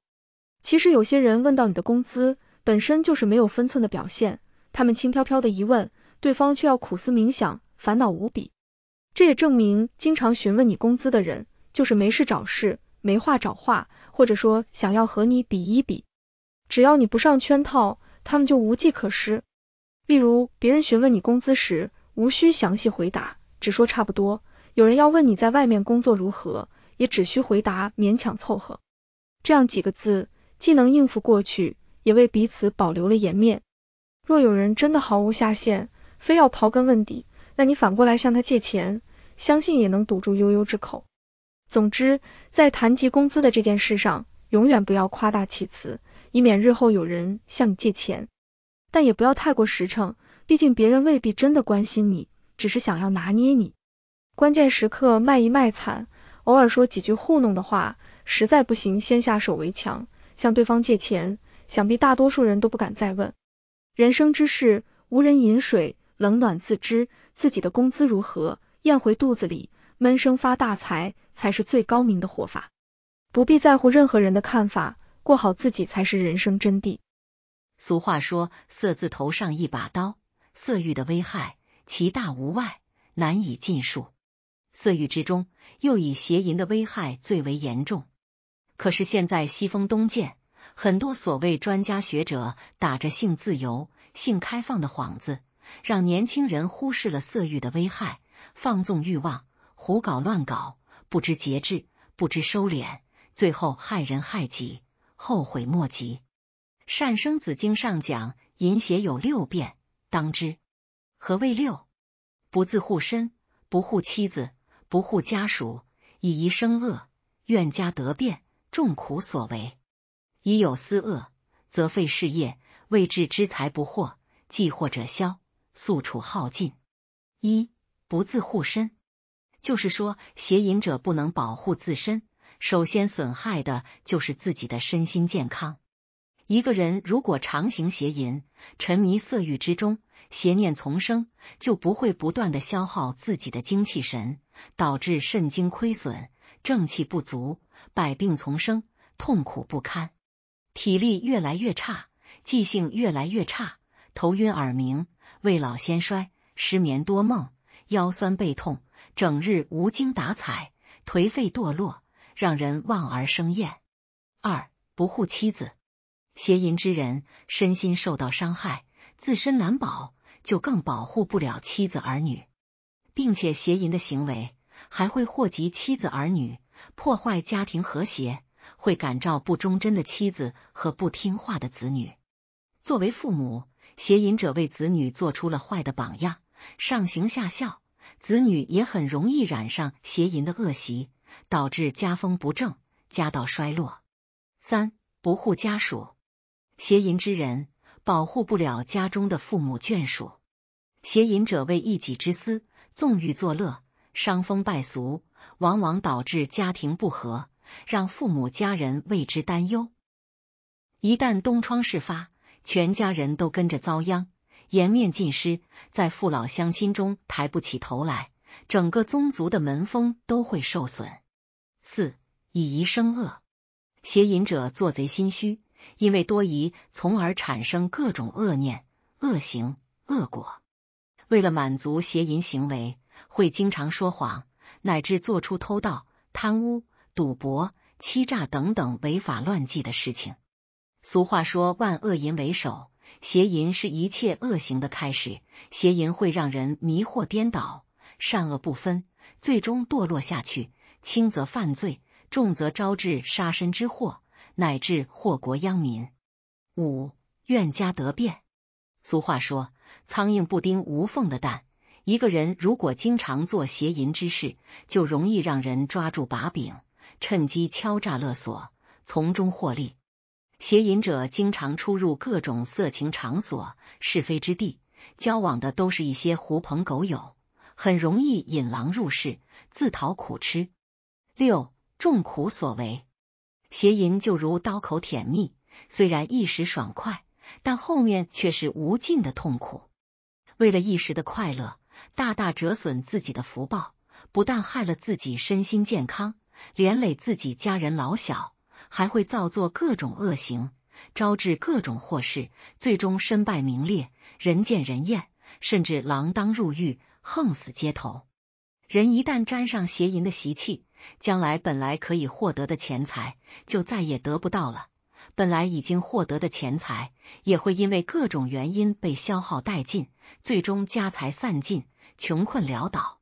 其实有些人问到你的工资，本身就是没有分寸的表现。他们轻飘飘的一问，对方却要苦思冥想，烦恼无比。这也证明，经常询问你工资的人，就是没事找事、没话找话，或者说想要和你比一比。只要你不上圈套，他们就无计可施。例如，别人询问你工资时，无需详细回答，只说差不多；有人要问你在外面工作如何，也只需回答勉强凑合，这样几个字既能应付过去，也为彼此保留了颜面。若有人真的毫无下限，非要刨根问底。那你反过来向他借钱，相信也能堵住悠悠之口。总之，在谈及工资的这件事上，永远不要夸大其词，以免日后有人向你借钱。但也不要太过实诚，毕竟别人未必真的关心你，只是想要拿捏你。关键时刻卖一卖惨，偶尔说几句糊弄的话，实在不行，先下手为强，向对方借钱。想必大多数人都不敢再问。人生之事，无人饮水，冷暖自知。自己的工资如何咽回肚子里，闷声发大财才是最高明的活法。不必在乎任何人的看法，过好自己才是人生真谛。俗话说“色字头上一把刀”，色欲的危害其大无外，难以尽数。色欲之中，又以邪淫的危害最为严重。可是现在西风东渐，很多所谓专家学者打着性自由、性开放的幌子。让年轻人忽视了色欲的危害，放纵欲望，胡搞乱搞，不知节制，不知收敛，最后害人害己，后悔莫及。善生子经上讲，淫邪有六变，当知何谓六？不自护身，不护妻子，不护家属，以疑生恶，怨家得变，众苦所为。以有私恶，则废事业，未至之财不获，既惑者消。宿处耗尽，一不自护身，就是说邪淫者不能保护自身，首先损害的就是自己的身心健康。一个人如果常行邪淫，沉迷色欲之中，邪念丛生，就不会不断的消耗自己的精气神，导致肾精亏损，正气不足，百病丛生，痛苦不堪，体力越来越差，记性越来越差，头晕耳鸣。未老先衰，失眠多梦，腰酸背痛，整日无精打采，颓废堕落，让人望而生厌。二不护妻子，邪淫之人身心受到伤害，自身难保，就更保护不了妻子儿女，并且邪淫的行为还会祸及妻子儿女，破坏家庭和谐，会感召不忠贞的妻子和不听话的子女。作为父母。邪淫者为子女做出了坏的榜样，上行下效，子女也很容易染上邪淫的恶习，导致家风不正，家道衰落。三不护家属，邪淫之人保护不了家中的父母眷属。邪淫者为一己之私，纵欲作乐，伤风败俗，往往导致家庭不和，让父母家人为之担忧。一旦东窗事发。全家人都跟着遭殃，颜面尽失，在父老乡亲中抬不起头来，整个宗族的门风都会受损。四以夷生恶，邪淫者做贼心虚，因为多疑，从而产生各种恶念、恶行、恶果。为了满足邪淫行为，会经常说谎，乃至做出偷盗、贪污、赌博、欺诈等等违法乱纪的事情。俗话说，万恶淫为首，邪淫是一切恶行的开始。邪淫会让人迷惑颠倒，善恶不分，最终堕落下去。轻则犯罪，重则招致杀身之祸，乃至祸国殃民。五怨家得变。俗话说，苍蝇不叮无缝的蛋。一个人如果经常做邪淫之事，就容易让人抓住把柄，趁机敲诈勒索，从中获利。邪淫者经常出入各种色情场所、是非之地，交往的都是一些狐朋狗友，很容易引狼入室，自讨苦吃。六重苦所为，邪淫就如刀口舔蜜，虽然一时爽快，但后面却是无尽的痛苦。为了一时的快乐，大大折损自己的福报，不但害了自己身心健康，连累自己家人老小。还会造作各种恶行，招致各种祸事，最终身败名裂，人见人厌，甚至锒铛入狱，横死街头。人一旦沾上邪淫的习气，将来本来可以获得的钱财就再也得不到了，本来已经获得的钱财也会因为各种原因被消耗殆尽，最终家财散尽，穷困潦倒。